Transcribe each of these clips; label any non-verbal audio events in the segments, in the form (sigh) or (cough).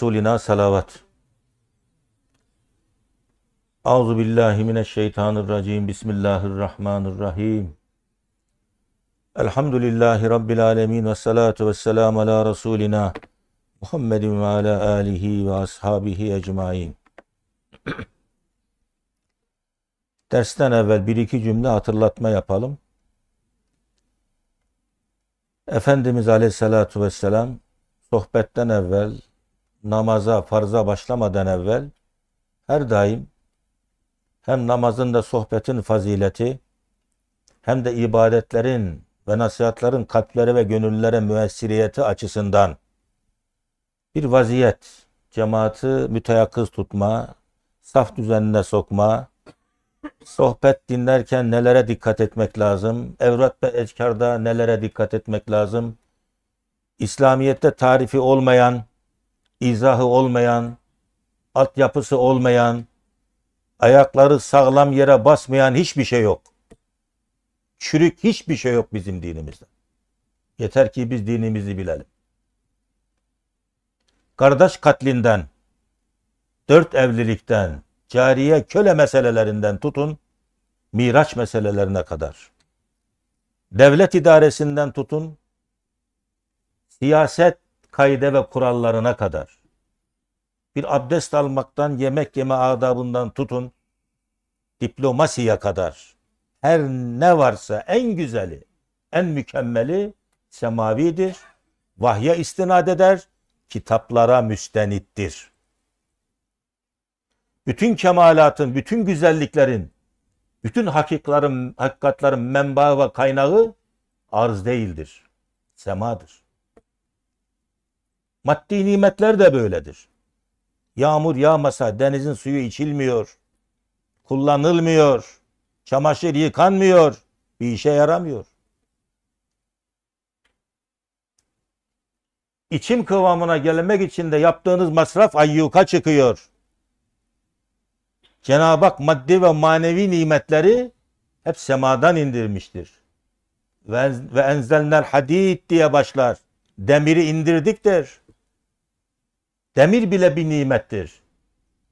Resulina salavat. Auzu billahi mineşşeytanirracim. Bismillahirrahmanirrahim. Elhamdülillahi rabbil alamin ve salatu vesselam ala resulina Muhammedin ve ala alihi ve ashabihi ecmaîn. Dersten evvel bir iki cümle hatırlatma yapalım. Efendimiz Aleyhisselatü Vesselam sohbetten evvel namaza, farza başlamadan evvel her daim hem namazın da sohbetin fazileti hem de ibadetlerin ve nasihatların kalplere ve gönüllere müessiriyeti açısından bir vaziyet, cemaati müteyakkız tutma, saf düzenine sokma, sohbet dinlerken nelere dikkat etmek lazım, evrat ve eckarda nelere dikkat etmek lazım, İslamiyet'te tarifi olmayan izahı olmayan, altyapısı olmayan, ayakları sağlam yere basmayan hiçbir şey yok. Çürük hiçbir şey yok bizim dinimizde. Yeter ki biz dinimizi bilelim. Kardeş katlinden, dört evlilikten, cariye köle meselelerinden tutun, miraç meselelerine kadar. Devlet idaresinden tutun, siyaset kaide ve kurallarına kadar bir abdest almaktan yemek yeme adabından tutun diplomasiye kadar her ne varsa en güzeli, en mükemmeli semavidir. Vahya istinad eder, kitaplara müstenittir. Bütün kemalatın, bütün güzelliklerin, bütün hakikatların, hakikatların menbaı ve kaynağı arz değildir. Semadır. Maddi nimetler de böyledir. Yağmur yağmasa denizin suyu içilmiyor. Kullanılmıyor. Çamaşır yıkanmıyor. Bir işe yaramıyor. İçim kıvamına gelmek için de yaptığınız masraf ayyuka çıkıyor. Cenab-ı Hak maddi ve manevi nimetleri hep semadan indirmiştir. Ve, ve enzelnel hadid diye başlar. Demiri indirdik der. Demir bile bir nimettir.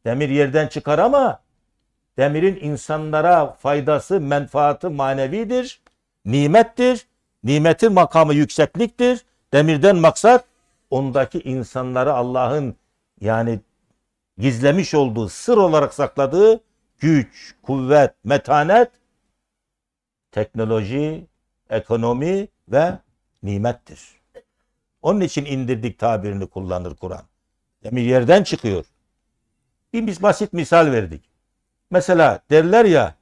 Demir yerden çıkar ama demirin insanlara faydası, menfaatı manevidir, nimettir. Nimetin makamı yüksekliktir. Demirden maksat ondaki insanları Allah'ın yani gizlemiş olduğu, sır olarak sakladığı güç, kuvvet, metanet, teknoloji, ekonomi ve nimettir. Onun için indirdik tabirini kullanır Kur'an. Demir yerden çıkıyor. Bir biz basit misal verdik. Mesela derler ya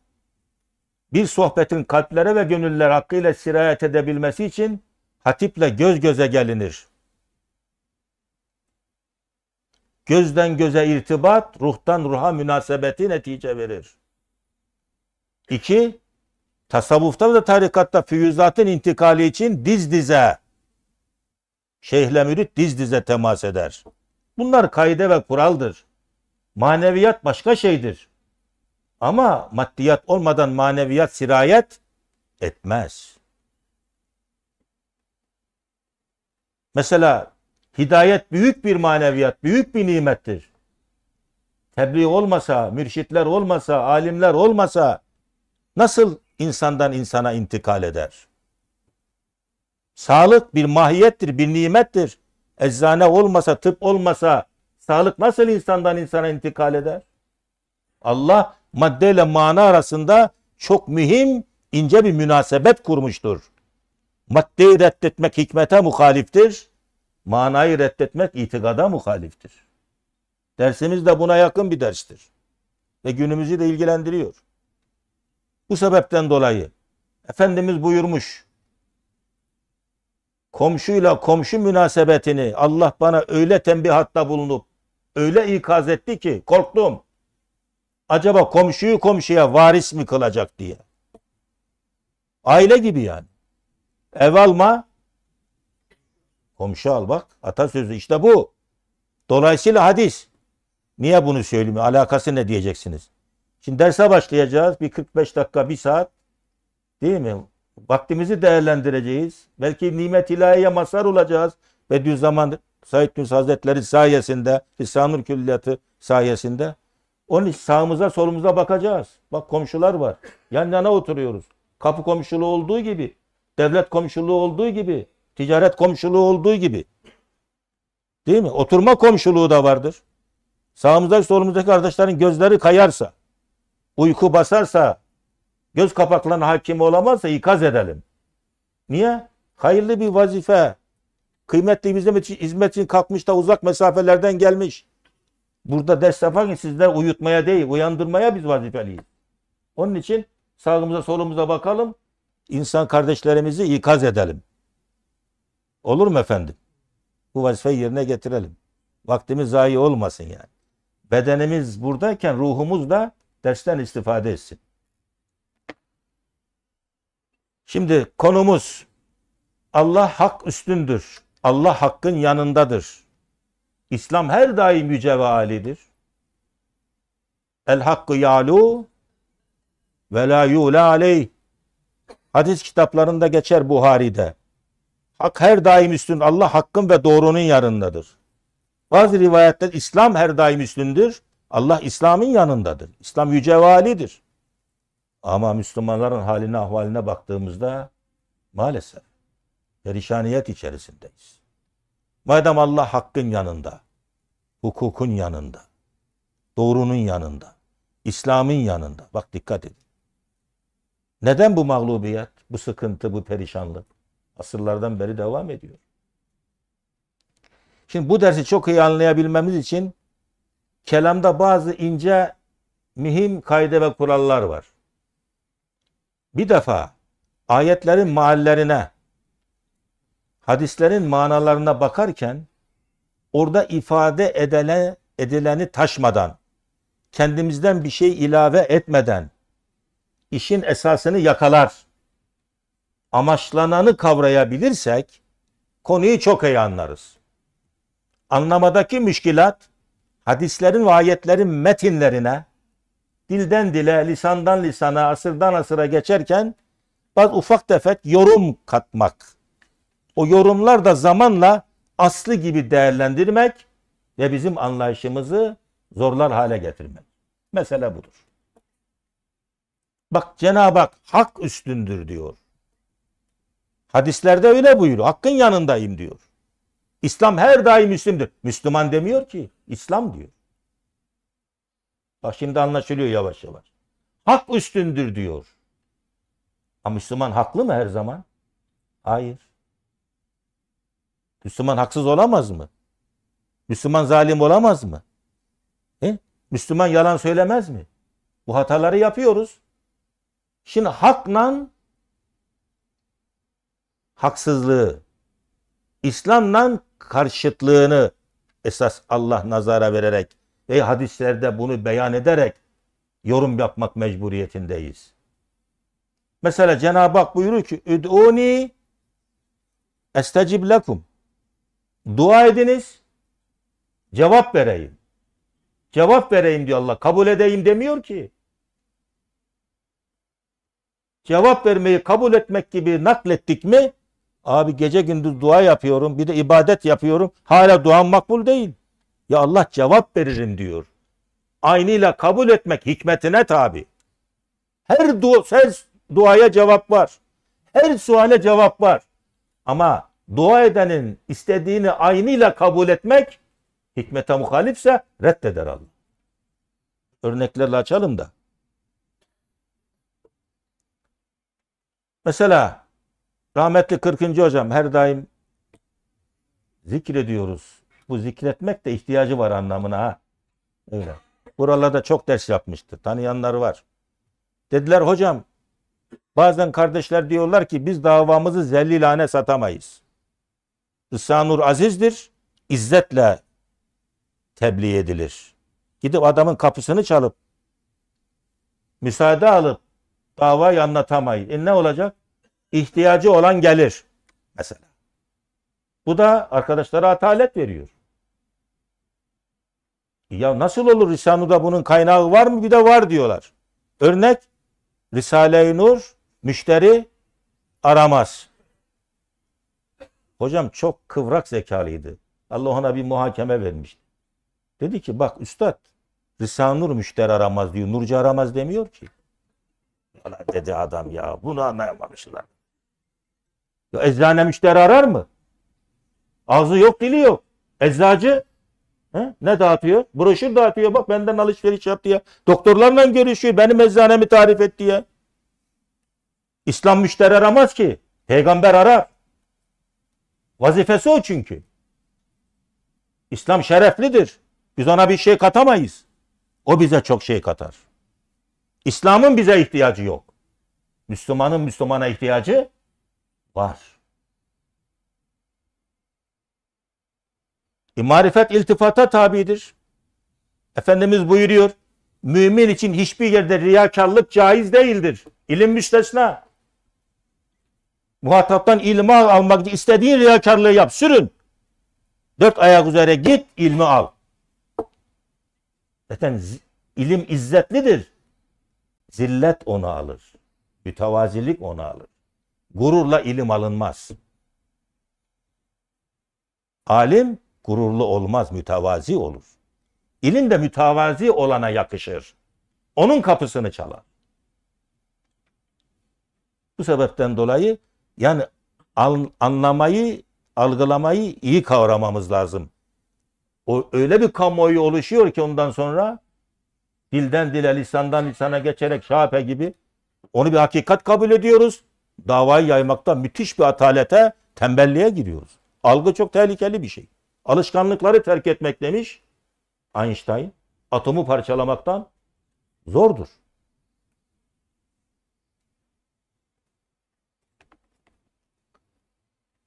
bir sohbetin kalplere ve gönüller hakkıyla sirayet edebilmesi için hatiple göz göze gelinir. Gözden göze irtibat, ruhtan ruha münasebeti netice verir. İki, tasavvufta ve tarikatta füyüzatın intikali için diz dize, şeyhle mürit diz dize temas eder. Bunlar kaide ve kuraldır. Maneviyat başka şeydir. Ama maddiyat olmadan maneviyat sirayet etmez. Mesela hidayet büyük bir maneviyat, büyük bir nimettir. Tebliğ olmasa, mürşitler olmasa, alimler olmasa nasıl insandan insana intikal eder? Sağlık bir mahiyettir, bir nimettir. Eczane olmasa, tıp olmasa sağlık nasıl insandan insana intikal eder? Allah madde ile mana arasında çok mühim ince bir münasebet kurmuştur. Maddeyi reddetmek hikmete muhaliftir. Manayı reddetmek itikada muhaliftir. Dersimiz de buna yakın bir derstir. Ve günümüzü de ilgilendiriyor. Bu sebepten dolayı Efendimiz buyurmuş komşuyla komşu münasebetini Allah bana öyle tembihatta bulunup öyle ikaz etti ki korktum. Acaba komşuyu komşuya varis mi kılacak diye. Aile gibi yani. Ev alma, komşu al bak. Atasözü işte bu. Dolayısıyla hadis. Niye bunu söylüyorum? Alakası ne diyeceksiniz? Şimdi derse başlayacağız. Bir 45 dakika, bir saat. Değil mi? vaktimizi değerlendireceğiz. Belki nimet ilahiye mazhar olacağız. Bediüzzaman Said Nursi Hazretleri sayesinde, İslam'ın külliyatı sayesinde. Onun için sağımıza solumuza bakacağız. Bak komşular var. Yan yana oturuyoruz. Kapı komşuluğu olduğu gibi, devlet komşuluğu olduğu gibi, ticaret komşuluğu olduğu gibi. Değil mi? Oturma komşuluğu da vardır. Sağımızdaki solumuzdaki kardeşlerin gözleri kayarsa, uyku basarsa, göz kapaklarına hakim olamazsa ikaz edelim. Niye? Hayırlı bir vazife. Kıymetli bizim için, hizmet için kalkmış da uzak mesafelerden gelmiş. Burada ders yaparken sizler uyutmaya değil, uyandırmaya biz vazifeliyiz. Onun için sağımıza solumuza bakalım. İnsan kardeşlerimizi ikaz edelim. Olur mu efendim? Bu vazifeyi yerine getirelim. Vaktimiz zayi olmasın yani. Bedenimiz buradayken ruhumuz da dersten istifade etsin. Şimdi konumuz Allah hak üstündür. Allah hakkın yanındadır. İslam her daim yüce ve alidir. El hakkı yalu ve la yula aleyh. Hadis kitaplarında geçer Buhari'de. Hak her daim üstün. Allah hakkın ve doğrunun yanındadır. Bazı rivayetler İslam her daim üstündür. Allah İslam'ın yanındadır. İslam yüce validir. Ama Müslümanların haline ahvaline baktığımızda maalesef perişaniyet içerisindeyiz. Madem Allah hakkın yanında, hukukun yanında, doğrunun yanında, İslam'ın yanında. Bak dikkat edin. Neden bu mağlubiyet, bu sıkıntı, bu perişanlık asırlardan beri devam ediyor? Şimdi bu dersi çok iyi anlayabilmemiz için kelamda bazı ince mühim kayda ve kurallar var bir defa ayetlerin maallerine, hadislerin manalarına bakarken orada ifade edile, edileni taşmadan, kendimizden bir şey ilave etmeden işin esasını yakalar, amaçlananı kavrayabilirsek konuyu çok iyi anlarız. Anlamadaki müşkilat hadislerin ve ayetlerin metinlerine, dilden dile, lisandan lisana, asırdan asıra geçerken bazı ufak tefek yorum katmak. O yorumlar da zamanla aslı gibi değerlendirmek ve bizim anlayışımızı zorlar hale getirmek. Mesele budur. Bak Cenab-ı Hak hak üstündür diyor. Hadislerde öyle buyuruyor. Hakkın yanındayım diyor. İslam her daim üstündür. Müslüman demiyor ki. İslam diyor. Bak şimdi anlaşılıyor yavaş yavaş. Hak üstündür diyor. Ha Müslüman haklı mı her zaman? Hayır. Müslüman haksız olamaz mı? Müslüman zalim olamaz mı? He? Müslüman yalan söylemez mi? Bu hataları yapıyoruz. Şimdi hakla haksızlığı, İslam'la karşıtlığını esas Allah nazara vererek ve hadislerde bunu beyan ederek yorum yapmak mecburiyetindeyiz. Mesela Cenab-ı Hak buyurur ki Üd'uni estecib lekum. Dua ediniz, cevap vereyim. Cevap vereyim diyor Allah. Kabul edeyim demiyor ki. Cevap vermeyi kabul etmek gibi naklettik mi? Abi gece gündüz dua yapıyorum, bir de ibadet yapıyorum. Hala duam makbul değil. Ya Allah cevap veririm diyor. Aynıyla kabul etmek hikmetine tabi. Her, du her duaya cevap var. Her suale cevap var. Ama dua edenin istediğini aynıyla kabul etmek hikmete muhalifse reddeder Allah. Örneklerle açalım da. Mesela rahmetli 40. hocam her daim zikrediyoruz. Bu zikretmek de ihtiyacı var anlamına ha. Öyle. Buralarda çok ders yapmıştı. Tanıyanlar var. Dediler hocam bazen kardeşler diyorlar ki biz davamızı zellilane satamayız. Rısanur azizdir. İzzetle tebliğ edilir. Gidip adamın kapısını çalıp müsaade alıp davayı anlatamayız. E ne olacak? İhtiyacı olan gelir. Mesela. Bu da arkadaşlara atalet veriyor. Ya nasıl olur Risale-i bunun kaynağı var mı? Bir de var diyorlar. Örnek Risale-i Nur müşteri aramaz. Hocam çok kıvrak zekalıydı. Allah ona bir muhakeme vermiş. Dedi ki bak üstad Risale-i Nur müşteri aramaz diyor. Nurcu aramaz demiyor ki. Ulan dedi adam ya bunu anlayamamışlar. Ya eczane müşteri arar mı? Ağzı yok dili yok. Eczacı He? Ne dağıtıyor? Broşür dağıtıyor. Bak benden alışveriş yaptı ya. Doktorlarla görüşüyor. Benim eczanemi tarif etti ya. İslam müşteri aramaz ki. Peygamber arar. Vazifesi o çünkü. İslam şereflidir. Biz ona bir şey katamayız. O bize çok şey katar. İslam'ın bize ihtiyacı yok. Müslümanın Müslümana ihtiyacı var. E, marifet iltifata tabidir. Efendimiz buyuruyor. Mümin için hiçbir yerde riyakarlık caiz değildir. İlim müstesna. Muhataptan ilmi al, almak için istediğin riyakarlığı yap. Sürün. Dört ayak üzere git ilmi al. Zaten ilim izzetlidir. Zillet onu alır. Mütevazilik onu alır. Gururla ilim alınmaz. Alim gururlu olmaz, mütevazi olur. İlim de mütevazi olana yakışır. Onun kapısını çalar. Bu sebepten dolayı yani anlamayı, algılamayı iyi kavramamız lazım. O öyle bir kamuoyu oluşuyor ki ondan sonra dilden dile, lisandan lisana geçerek şape gibi onu bir hakikat kabul ediyoruz. Davayı yaymakta müthiş bir atalete, tembelliğe giriyoruz. Algı çok tehlikeli bir şey. Alışkanlıkları terk etmek demiş Einstein. Atomu parçalamaktan zordur.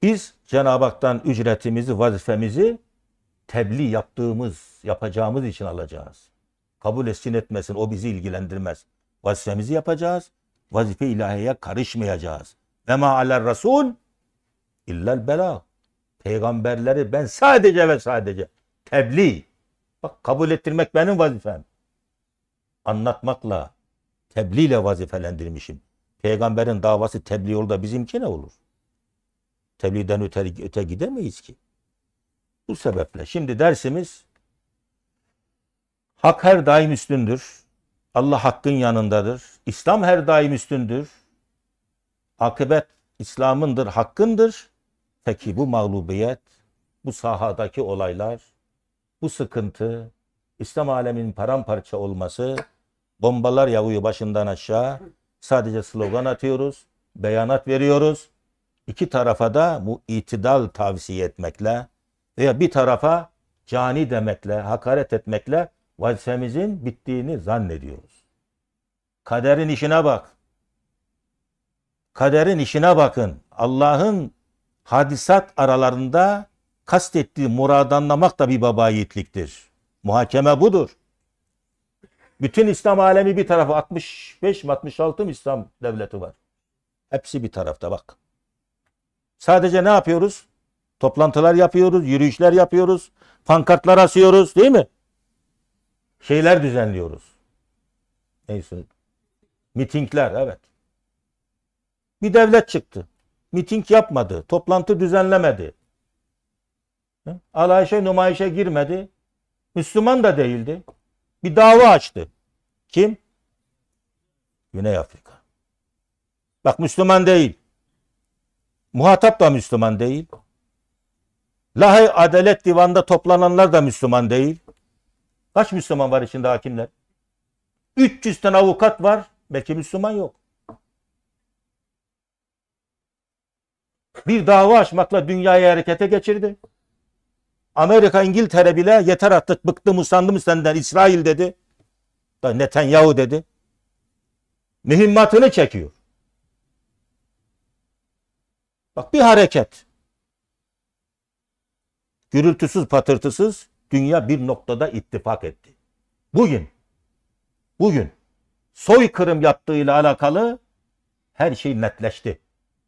Biz Cenab-ı Hak'tan ücretimizi, vazifemizi tebliğ yaptığımız, yapacağımız için alacağız. Kabul etsin etmesin o bizi ilgilendirmez. Vazifemizi yapacağız. Vazife ilahiye karışmayacağız. Ve ma aler rasul illel belâh. Peygamberleri ben sadece ve sadece tebliğ. Bak kabul ettirmek benim vazifem. Anlatmakla, tebliğle vazifelendirmişim. Peygamberin davası tebliğ yolda bizimki ne olur? Tebliğden öte, öte gidemeyiz ki. Bu sebeple şimdi dersimiz hak her daim üstündür. Allah hakkın yanındadır. İslam her daim üstündür. Akıbet İslam'ındır, hakkındır. Peki bu mağlubiyet, bu sahadaki olaylar, bu sıkıntı, İslam aleminin paramparça olması, bombalar yağıyor başından aşağı. Sadece slogan atıyoruz, beyanat veriyoruz. İki tarafa da bu itidal tavsiye etmekle veya bir tarafa cani demekle, hakaret etmekle vazifemizin bittiğini zannediyoruz. Kaderin işine bak. Kaderin işine bakın. Allah'ın hadisat aralarında kastettiği muradı anlamak da bir babayitliktir. Muhakeme budur. Bütün İslam alemi bir tarafı 65 mi 66 mı İslam devleti var. Hepsi bir tarafta bak. Sadece ne yapıyoruz? Toplantılar yapıyoruz, yürüyüşler yapıyoruz, pankartlar asıyoruz değil mi? Şeyler düzenliyoruz. Neyse. Mitingler evet. Bir devlet çıktı miting yapmadı, toplantı düzenlemedi. Alayşe numayişe girmedi. Müslüman da değildi. Bir dava açtı. Kim? Güney Afrika. Bak Müslüman değil. Muhatap da Müslüman değil. Lahey Adalet Divanı'nda toplananlar da Müslüman değil. Kaç Müslüman var içinde hakimler? 300 tane avukat var. Belki Müslüman yok. bir dava açmakla dünyayı harekete geçirdi. Amerika, İngiltere bile yeter artık bıktım usandım senden İsrail dedi. Da Netanyahu dedi. Mühimmatını çekiyor. Bak bir hareket. Gürültüsüz patırtısız dünya bir noktada ittifak etti. Bugün, bugün soykırım yaptığıyla alakalı her şey netleşti.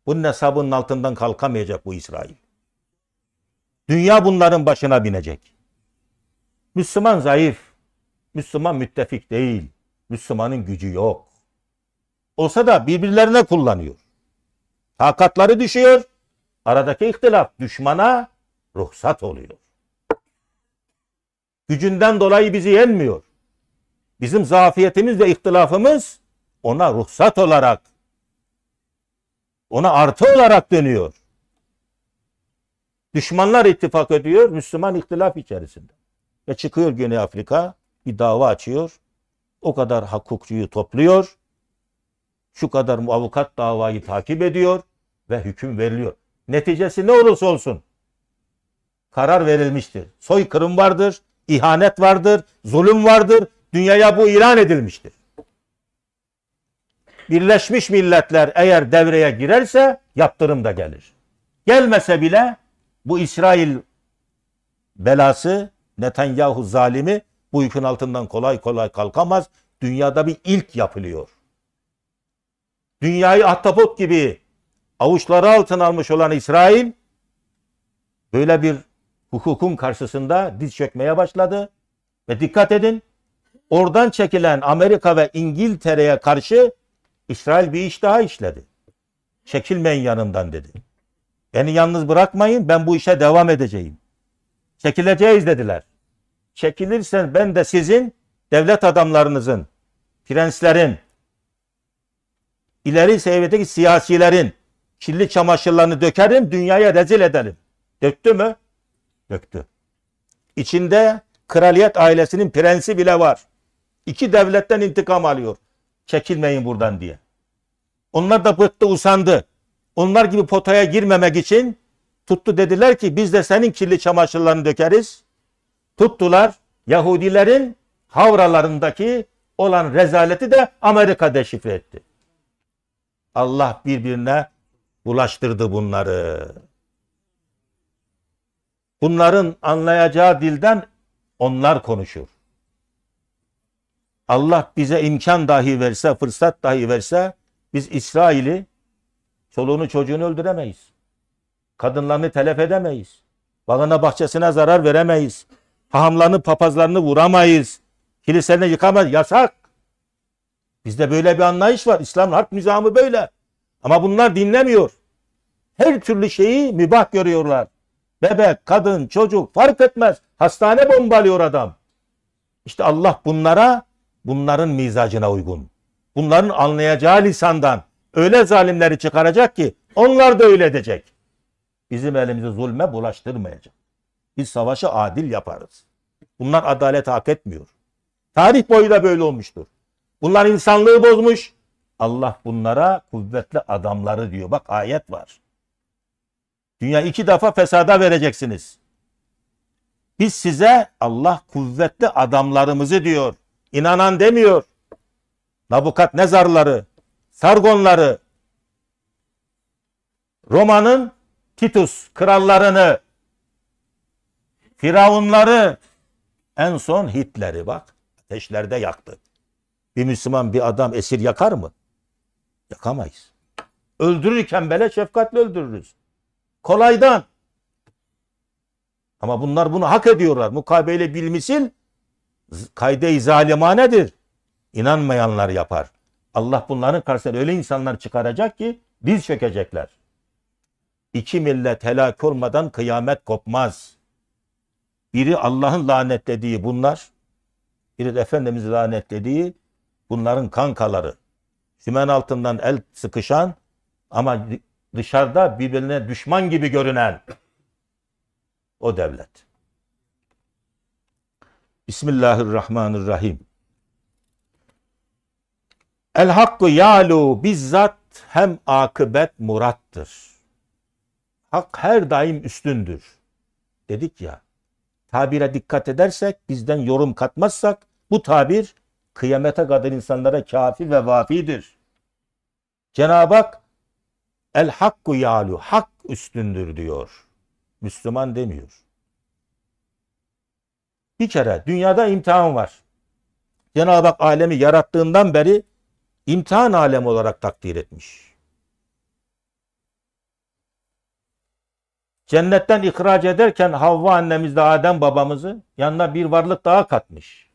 Bunun hesabının altından kalkamayacak bu İsrail. Dünya bunların başına binecek. Müslüman zayıf. Müslüman müttefik değil. Müslümanın gücü yok. Olsa da birbirlerine kullanıyor. Takatları düşüyor. Aradaki ihtilaf düşmana ruhsat oluyor. Gücünden dolayı bizi yenmiyor. Bizim zafiyetimiz ve ihtilafımız ona ruhsat olarak ona artı olarak dönüyor. Düşmanlar ittifak ediyor, Müslüman ihtilaf içerisinde. Ve çıkıyor Güney Afrika, bir dava açıyor. O kadar hukukçuyu topluyor. Şu kadar avukat davayı takip ediyor ve hüküm veriliyor. Neticesi ne olursa olsun karar verilmiştir. Soykırım vardır, ihanet vardır, zulüm vardır. Dünyaya bu ilan edilmiştir. Birleşmiş Milletler eğer devreye girerse yaptırım da gelir. Gelmese bile bu İsrail belası Netanyahu zalimi bu yükün altından kolay kolay kalkamaz. Dünyada bir ilk yapılıyor. Dünyayı ahtapot gibi avuçları altına almış olan İsrail böyle bir hukukun karşısında diz çökmeye başladı. Ve dikkat edin oradan çekilen Amerika ve İngiltere'ye karşı İsrail bir iş daha işledi. Çekilmeyin yanımdan dedi. Beni yalnız bırakmayın ben bu işe devam edeceğim. Çekileceğiz dediler. Çekilirsen ben de sizin devlet adamlarınızın, prenslerin, ileri seviyedeki siyasilerin kirli çamaşırlarını dökerim, dünyaya rezil edelim. Döktü mü? Döktü. İçinde kraliyet ailesinin prensi bile var. İki devletten intikam alıyor. Çekilmeyin buradan diye. Onlar da bıktı usandı. Onlar gibi potaya girmemek için tuttu dediler ki biz de senin kirli çamaşırlarını dökeriz. Tuttular Yahudilerin havralarındaki olan rezaleti de Amerika deşifre etti. Allah birbirine bulaştırdı bunları. Bunların anlayacağı dilden onlar konuşur. Allah bize imkan dahi verse, fırsat dahi verse biz İsrail'i çoluğunu çocuğunu öldüremeyiz. Kadınlarını telef edemeyiz. Balına bahçesine zarar veremeyiz. Hahamlarını papazlarını vuramayız. Kiliselerini yıkamayız. Yasak. Bizde böyle bir anlayış var. İslam harp nizamı böyle. Ama bunlar dinlemiyor. Her türlü şeyi mübah görüyorlar. Bebek, kadın, çocuk fark etmez. Hastane bombalıyor adam. İşte Allah bunlara bunların mizacına uygun bunların anlayacağı lisandan öyle zalimleri çıkaracak ki onlar da öyle edecek. Bizim elimizi zulme bulaştırmayacak. Biz savaşı adil yaparız. Bunlar adalet hak etmiyor. Tarih boyu da böyle olmuştur. Bunlar insanlığı bozmuş. Allah bunlara kuvvetli adamları diyor. Bak ayet var. Dünya iki defa fesada vereceksiniz. Biz size Allah kuvvetli adamlarımızı diyor. İnanan demiyor. Nabukat Nezarları, Sargonları, Roma'nın Titus krallarını, Firavunları, en son Hitler'i bak ateşlerde yaktı. Bir Müslüman bir adam esir yakar mı? Yakamayız. Öldürürken bile şefkatle öldürürüz. Kolaydan. Ama bunlar bunu hak ediyorlar. Mukabele bilmisil kayde-i zalimanedir inanmayanlar yapar. Allah bunların karşısında öyle insanlar çıkaracak ki biz çökecekler. İki millet helak olmadan kıyamet kopmaz. Biri Allah'ın lanetlediği bunlar, biri de Efendimiz lanetlediği bunların kankaları. Sümen altından el sıkışan ama dışarıda birbirine düşman gibi görünen o devlet. Bismillahirrahmanirrahim. El hakkı yalu bizzat hem akıbet murattır. Hak her daim üstündür. Dedik ya. Tabire dikkat edersek, bizden yorum katmazsak bu tabir kıyamete kadar insanlara kafi ve vafidir. Cenab-ı Hak el hakku yalu, hak üstündür diyor. Müslüman demiyor. Bir kere dünyada imtihan var. Cenab-ı Hak alemi yarattığından beri imtihan alemi olarak takdir etmiş. Cennetten ihraç ederken Havva annemizle Adem babamızı yanına bir varlık daha katmış.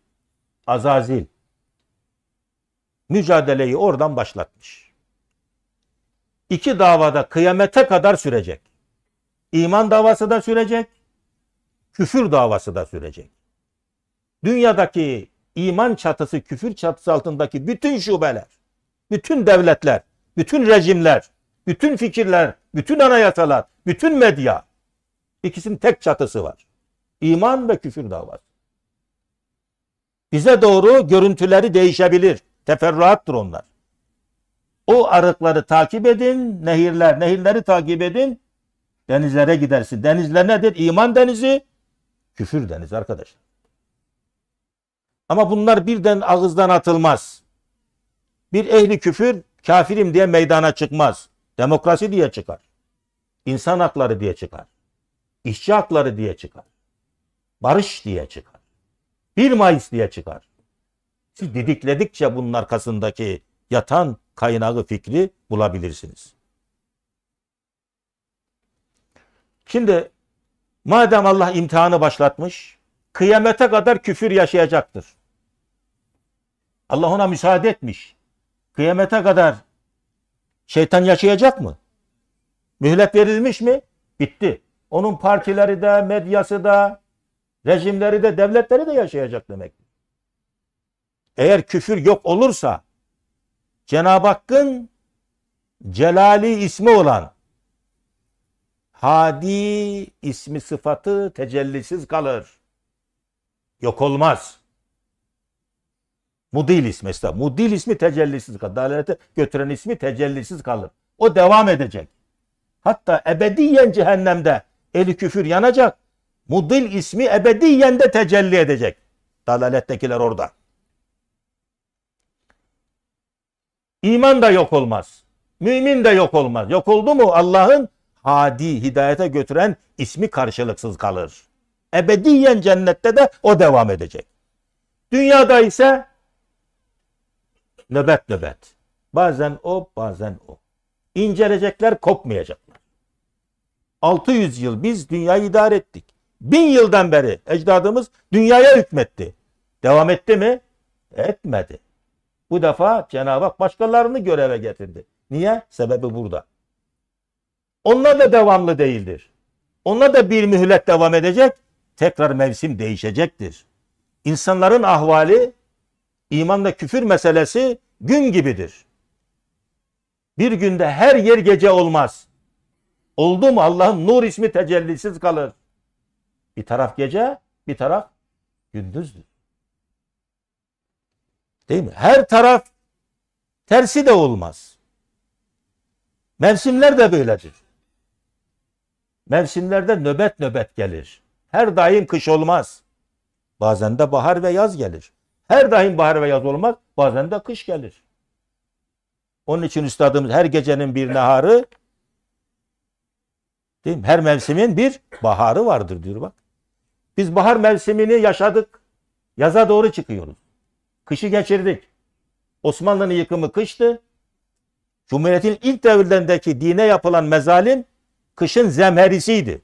Azazil. Mücadeleyi oradan başlatmış. İki davada kıyamete kadar sürecek. İman davası da sürecek, küfür davası da sürecek. Dünyadaki iman çatısı, küfür çatısı altındaki bütün şubeler bütün devletler, bütün rejimler, bütün fikirler, bütün anayasalar, bütün medya ikisinin tek çatısı var. İman ve küfür davası. Bize doğru görüntüleri değişebilir. Teferruattır onlar. O arıkları takip edin, nehirler, nehirleri takip edin, denizlere gidersin. Denizler nedir? İman denizi, küfür denizi arkadaşlar. Ama bunlar birden ağızdan atılmaz bir ehli küfür kafirim diye meydana çıkmaz. Demokrasi diye çıkar. İnsan hakları diye çıkar. İşçi hakları diye çıkar. Barış diye çıkar. 1 Mayıs diye çıkar. Siz didikledikçe bunun arkasındaki yatan kaynağı fikri bulabilirsiniz. Şimdi madem Allah imtihanı başlatmış, kıyamete kadar küfür yaşayacaktır. Allah ona müsaade etmiş. Kıyamete kadar şeytan yaşayacak mı? Mühlet verilmiş mi? Bitti. Onun partileri de, medyası da, rejimleri de, devletleri de yaşayacak demek. Eğer küfür yok olursa Cenab-ı Hakk'ın celali ismi olan Hadi ismi sıfatı tecellisiz kalır. Yok olmaz. Mudil ismi mesela. Mudil ismi tecellisiz kalır. Dalalete götüren ismi tecellisiz kalır. O devam edecek. Hatta ebediyen cehennemde eli küfür yanacak. Mudil ismi ebediyen de tecelli edecek. Dalalettekiler orada. İman da yok olmaz. Mümin de yok olmaz. Yok oldu mu Allah'ın hadi hidayete götüren ismi karşılıksız kalır. Ebediyen cennette de o devam edecek. Dünyada ise nöbet nöbet. Bazen o, bazen o. İncelecekler, kopmayacaklar. 600 yıl biz dünyayı idare ettik. Bin yıldan beri ecdadımız dünyaya hükmetti. Devam etti mi? Etmedi. Bu defa Cenab-ı Hak başkalarını göreve getirdi. Niye? Sebebi burada. Onlar da devamlı değildir. Onlar da bir mühlet devam edecek. Tekrar mevsim değişecektir. İnsanların ahvali İman ve küfür meselesi gün gibidir. Bir günde her yer gece olmaz. Oldu mu Allah'ın nur ismi tecellisiz kalır. Bir taraf gece, bir taraf gündüzdür. Değil mi? Her taraf tersi de olmaz. Mevsimler de böyledir. Mevsimlerde nöbet nöbet gelir. Her daim kış olmaz. Bazen de bahar ve yaz gelir. Her daim bahar ve yaz olmak Bazen de kış gelir. Onun için üstadımız her gecenin bir naharı değil mi? Her mevsimin bir baharı vardır diyor bak. Biz bahar mevsimini yaşadık. Yaza doğru çıkıyoruz. Kışı geçirdik. Osmanlı'nın yıkımı kıştı. Cumhuriyetin ilk devirlerindeki dine yapılan mezalim kışın zemherisiydi.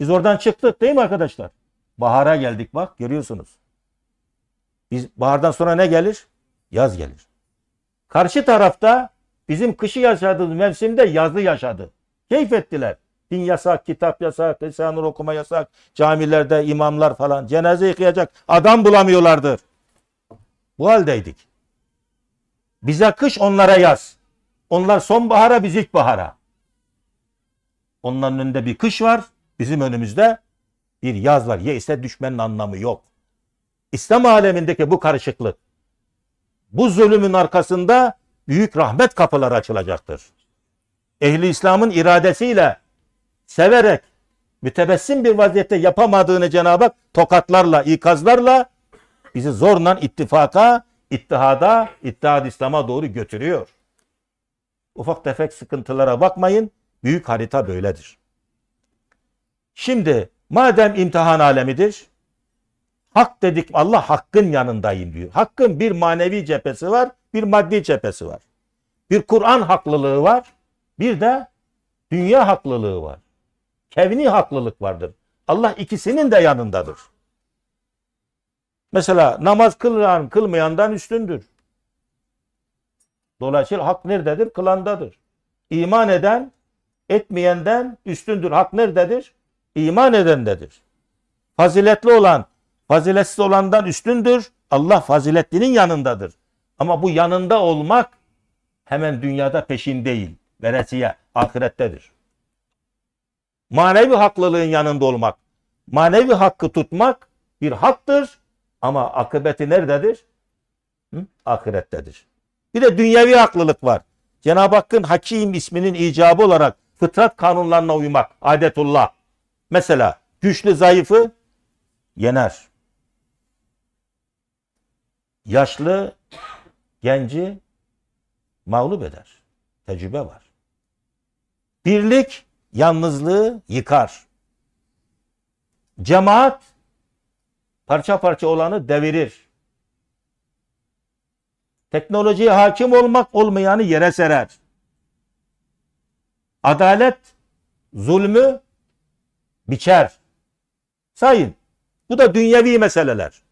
Biz oradan çıktık değil mi arkadaşlar? Bahara geldik bak görüyorsunuz. Biz bahardan sonra ne gelir? Yaz gelir. Karşı tarafta bizim kışı yaşadığımız mevsimde yazı yaşadı. Keyif ettiler. Din yasak, kitap yasak, lisanur okuma yasak, camilerde imamlar falan cenaze yıkayacak adam bulamıyorlardı. Bu haldeydik. Bize kış onlara yaz. Onlar sonbahara biz ilkbahara. Onların önünde bir kış var. Bizim önümüzde bir yaz var. Ya ise düşmenin anlamı yok. İslam alemindeki bu karışıklık, bu zulümün arkasında büyük rahmet kapıları açılacaktır. Ehli İslam'ın iradesiyle severek mütebessim bir vaziyette yapamadığını Cenab-ı Hak tokatlarla, ikazlarla bizi zorla ittifaka, ittihada, ittihad İslam'a doğru götürüyor. Ufak tefek sıkıntılara bakmayın. Büyük harita böyledir. Şimdi madem imtihan alemidir, Hak dedik Allah hakkın yanındayım diyor. Hakkın bir manevi cephesi var, bir maddi cephesi var. Bir Kur'an haklılığı var, bir de dünya haklılığı var. Kevni haklılık vardır. Allah ikisinin de yanındadır. Mesela namaz kılan kılmayandan üstündür. Dolayısıyla hak nerededir? Kılandadır. İman eden etmeyenden üstündür. Hak nerededir? İman edendedir. Faziletli olan Faziletsiz olandan üstündür. Allah faziletlinin yanındadır. Ama bu yanında olmak hemen dünyada peşin değil. Veresiye, ahirettedir. Manevi haklılığın yanında olmak, manevi hakkı tutmak bir haktır ama akıbeti nerededir? Hı? Ahirettedir. Bir de dünyevi haklılık var. Cenab-ı Hakk'ın Hakim isminin icabı olarak fıtrat kanunlarına uymak adetullah. Mesela güçlü zayıfı yener yaşlı genci mağlup eder. Tecrübe var. Birlik yalnızlığı yıkar. Cemaat parça parça olanı devirir. Teknolojiye hakim olmak olmayanı yere serer. Adalet zulmü biçer. Sayın bu da dünyevi meseleler.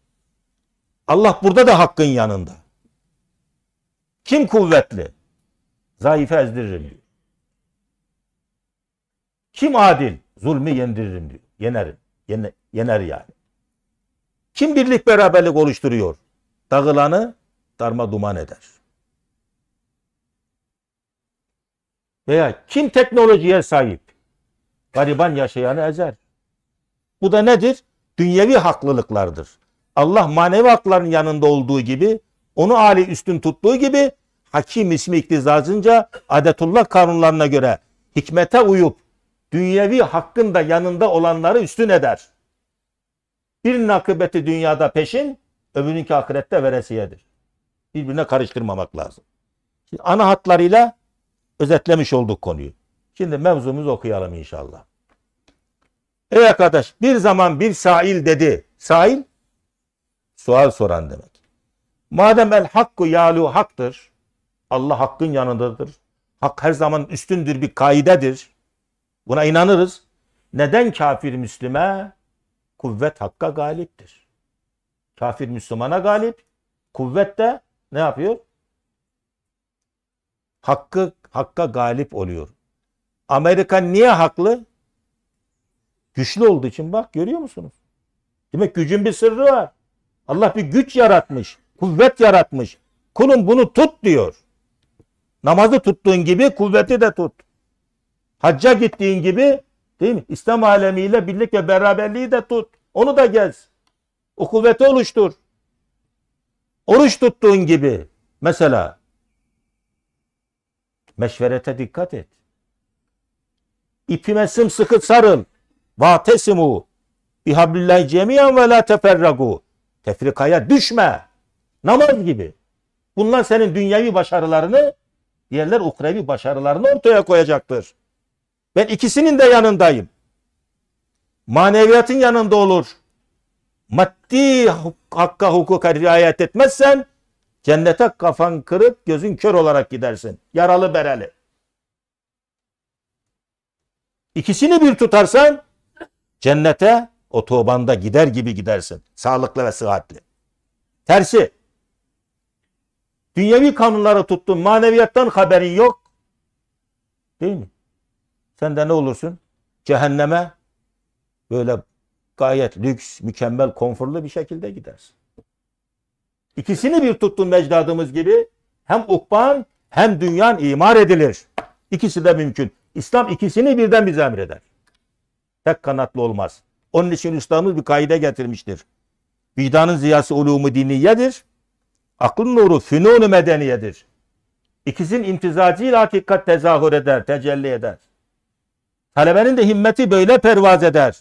Allah burada da hakkın yanında. Kim kuvvetli? Zayıfı ezdiririm diyor. Kim adil? Zulmü yendiririm diyor. Yenerim. Yener, yener yani. Kim birlik beraberlik oluşturuyor? Dağılanı darma duman eder. Veya kim teknolojiye sahip? Gariban yaşayanı ezer. Bu da nedir? Dünyevi haklılıklardır. Allah manevi hakların yanında olduğu gibi onu Ali üstün tuttuğu gibi hakim ismi iktizacınca adetullah kanunlarına göre hikmete uyup dünyevi hakkın da yanında olanları üstün eder. Birinin akıbeti dünyada peşin, öbürününki ahirette veresiyedir. Birbirine karıştırmamak lazım. Şimdi ana hatlarıyla özetlemiş olduk konuyu. Şimdi mevzumuzu okuyalım inşallah. Ey arkadaş bir zaman bir sail dedi. Sail Sual soran demek. Madem el hakku yalu haktır. Allah hakkın yanındadır. Hak her zaman üstündür bir kaidedir. Buna inanırız. Neden kafir Müslüme? Kuvvet hakka galiptir. Kafir Müslümana galip. Kuvvet de ne yapıyor? Hakkı, hakka galip oluyor. Amerika niye haklı? Güçlü olduğu için bak görüyor musunuz? Demek gücün bir sırrı var. Allah bir güç yaratmış, kuvvet yaratmış. Kulum bunu tut diyor. Namazı tuttuğun gibi kuvveti de tut. Hacca gittiğin gibi değil mi? İslam alemiyle birlik ve beraberliği de tut. Onu da gez. O kuvveti oluştur. Oruç tuttuğun gibi mesela meşverete dikkat et. İpime sımsıkı sarıl. Vatesimu bihablillahi cemiyen ve la teferragu. Tefrikaya düşme. Namaz gibi. Bunlar senin dünyevi başarılarını, diğerler ukrevi başarılarını ortaya koyacaktır. Ben ikisinin de yanındayım. Maneviyatın yanında olur. Maddi hakka hukuka riayet etmezsen cennete kafan kırıp gözün kör olarak gidersin. Yaralı bereli. İkisini bir tutarsan cennete Otobanda gider gibi gidersin. Sağlıklı ve sıhhatli. Tersi. Dünyevi kanunlara tuttun. Maneviyattan haberin yok. Değil mi? Sen de ne olursun? Cehenneme böyle gayet lüks, mükemmel, konforlu bir şekilde gidersin. İkisini bir tuttun mecdadımız gibi. Hem ukban hem dünyan imar edilir. İkisi de mümkün. İslam ikisini birden bize emreder. Tek kanatlı olmaz. Onun için üstadımız bir kaide getirmiştir. Vicdanın ziyası ulumu diniyedir. Aklın nuru fünunu medeniyedir. İkisinin imtizacıyla hakikat tezahür eder, tecelli eder. Talebenin de himmeti böyle pervaz eder.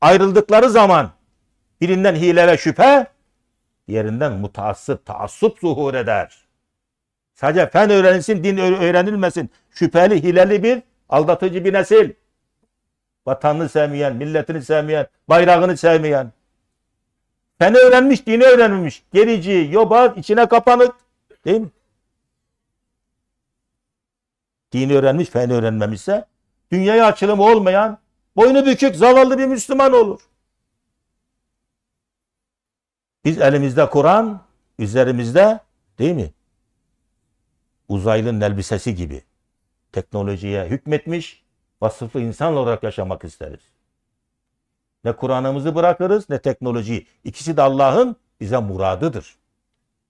Ayrıldıkları zaman birinden hile ve şüphe, diğerinden mutasip taassup zuhur eder. Sadece fen öğrenilsin, din öğrenilmesin. Şüpheli, hileli bir, aldatıcı bir nesil. Vatanını sevmeyen, milletini sevmeyen, bayrağını sevmeyen. Feni öğrenmiş, dini öğrenmemiş. Gerici, yobaz, içine kapanık. Değil mi? Dini öğrenmiş, feni öğrenmemişse dünyaya açılımı olmayan, boynu bükük, zavallı bir Müslüman olur. Biz elimizde Kur'an, üzerimizde değil mi? Uzaylının elbisesi gibi teknolojiye hükmetmiş, vasıflı insan olarak yaşamak isteriz. Ne Kur'an'ımızı bırakırız ne teknolojiyi. İkisi de Allah'ın bize muradıdır.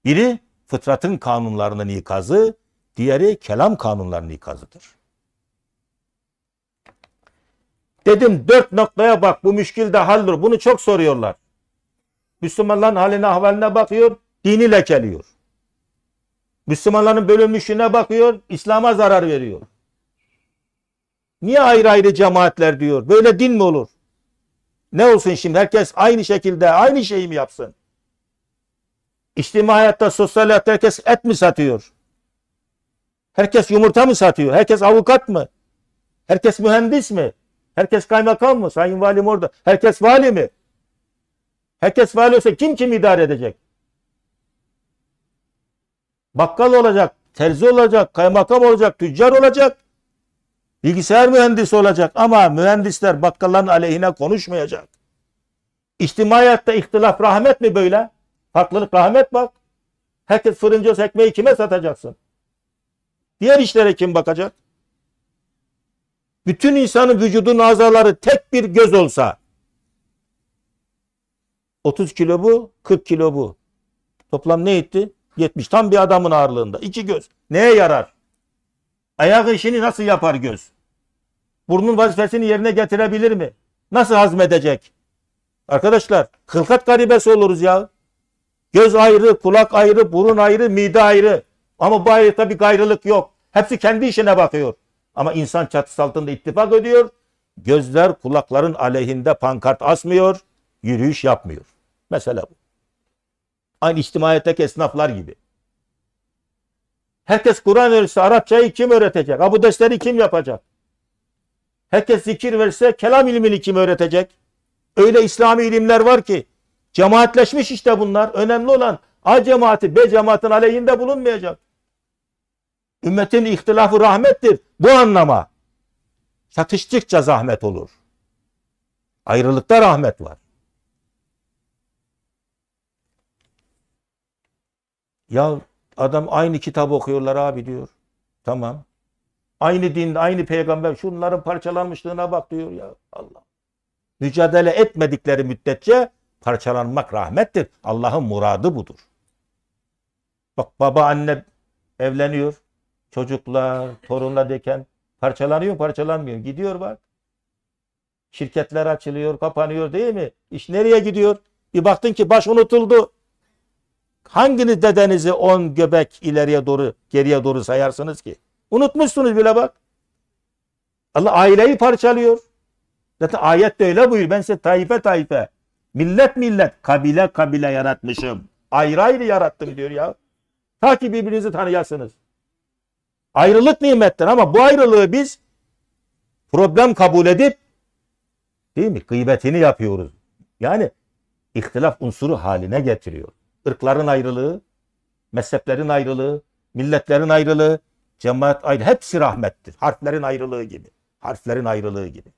Biri fıtratın kanunlarının ikazı, diğeri kelam kanunlarının ikazıdır. Dedim dört noktaya bak bu müşkil de haldir. Bunu çok soruyorlar. Müslümanların haline ahvaline bakıyor, dini lekeliyor. Müslümanların bölünmüşlüğüne bakıyor, İslam'a zarar veriyor. Niye ayrı ayrı cemaatler diyor? Böyle din mi olur? Ne olsun şimdi? Herkes aynı şekilde aynı şeyi mi yapsın? İçtimai hayatta, sosyal hayatta herkes et mi satıyor? Herkes yumurta mı satıyor? Herkes avukat mı? Herkes mühendis mi? Herkes kaymakam mı? Sayın valim orada. Herkes vali mi? Herkes vali olsa kim kim idare edecek? Bakkal olacak, terzi olacak, kaymakam olacak, tüccar olacak. Bilgisayar mühendisi olacak ama mühendisler bakkalların aleyhine konuşmayacak. İçtimai hayatta ihtilaf rahmet mi böyle? Farklılık rahmet bak. Herkes fırıncı ekmeği kime satacaksın? Diğer işlere kim bakacak? Bütün insanın vücudu nazarları tek bir göz olsa 30 kilo bu, 40 kilo bu. Toplam ne etti? 70. Tam bir adamın ağırlığında. İki göz. Neye yarar? Ayak işini nasıl yapar göz? Burnun vazifesini yerine getirebilir mi? Nasıl hazmedecek? Arkadaşlar kılkat garibesi oluruz ya. Göz ayrı, kulak ayrı, burun ayrı, mide ayrı. Ama bu ayrıkta bir gayrılık yok. Hepsi kendi işine bakıyor. Ama insan çatısı altında ittifak ödüyor. Gözler kulakların aleyhinde pankart asmıyor. Yürüyüş yapmıyor. Mesela bu. Aynı içtimaiyetteki esnaflar gibi. Herkes Kur'an verirse Arapçayı kim öğretecek? Abudestleri kim yapacak? Herkes zikir verirse kelam ilmini kim öğretecek? Öyle İslami ilimler var ki cemaatleşmiş işte bunlar. Önemli olan A cemaati B cemaatin aleyhinde bulunmayacak. Ümmetin ihtilafı rahmettir. Bu anlama. Çatıştıkça zahmet olur. Ayrılıkta rahmet var. Ya Adam aynı kitap okuyorlar abi diyor. Tamam. Aynı din, aynı peygamber. Şunların parçalanmışlığına bak diyor ya Allah. Mücadele etmedikleri müddetçe parçalanmak rahmettir. Allah'ın muradı budur. Bak baba anne evleniyor. Çocuklar, torunla deken parçalanıyor, parçalanmıyor. Gidiyor bak. Şirketler açılıyor, kapanıyor değil mi? İş nereye gidiyor? Bir baktın ki baş unutuldu. Hanginiz dedenizi on göbek ileriye doğru geriye doğru sayarsınız ki? Unutmuşsunuz bile bak. Allah aileyi parçalıyor. Zaten ayet de öyle buyur. Ben size taife taife, millet millet, kabile kabile yaratmışım. Ayrı ayrı yarattım diyor ya. Ta ki birbirinizi tanıyasınız. Ayrılık nimettir ama bu ayrılığı biz problem kabul edip değil mi? Gıybetini yapıyoruz. Yani ihtilaf unsuru haline getiriyor ırkların ayrılığı, mezheplerin ayrılığı, milletlerin ayrılığı, cemaat ayrılığı hepsi rahmettir. Harflerin ayrılığı gibi. Harflerin ayrılığı gibi.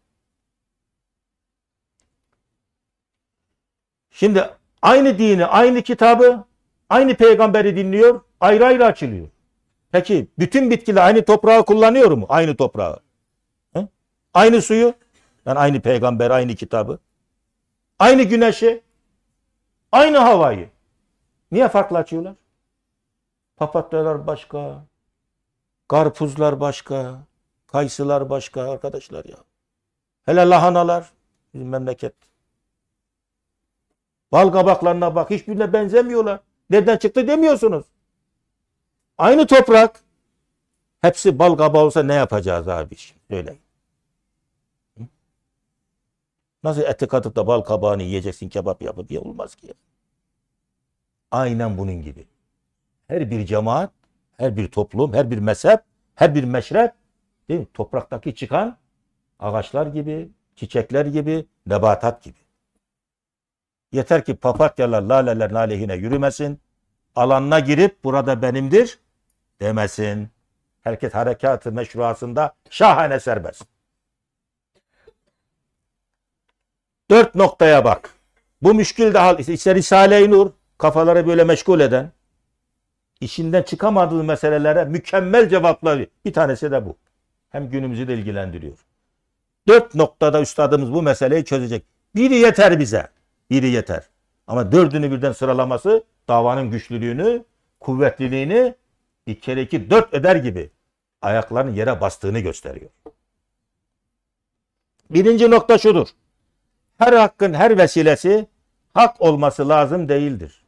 Şimdi aynı dini, aynı kitabı, aynı peygamberi dinliyor, ayrı ayrı açılıyor. Peki bütün bitkiler aynı toprağı kullanıyor mu? Aynı toprağı. He? Aynı suyu, yani aynı peygamber, aynı kitabı. Aynı güneşi, aynı havayı. Niye farklı açıyorlar? Papatyalar başka, karpuzlar başka, kayısılar başka arkadaşlar ya. Hele lahanalar bizim memleket. Bal kabaklarına bak hiçbirine benzemiyorlar. Nereden çıktı demiyorsunuz. Aynı toprak. Hepsi bal kabağı olsa ne yapacağız abi şimdi söyleyin. Nasıl eti katıp da bal kabağını yiyeceksin kebap yapıp ya olmaz ki ya. Aynen bunun gibi. Her bir cemaat, her bir toplum, her bir mezhep, her bir meşrep değil mi? topraktaki çıkan ağaçlar gibi, çiçekler gibi, nebatat gibi. Yeter ki papatyalar lalelerin aleyhine yürümesin, alanına girip burada benimdir demesin. Herkes harekatı meşruasında şahane serbest. Dört noktaya bak. Bu müşkil de hal. İşte Risale-i Nur, kafaları böyle meşgul eden, işinden çıkamadığı meselelere mükemmel cevaplar. Bir tanesi de bu. Hem günümüzü de ilgilendiriyor. Dört noktada üstadımız bu meseleyi çözecek. Biri yeter bize. Biri yeter. Ama dördünü birden sıralaması davanın güçlülüğünü, kuvvetliliğini iki kere iki dört eder gibi ayaklarını yere bastığını gösteriyor. Birinci nokta şudur. Her hakkın her vesilesi hak olması lazım değildir.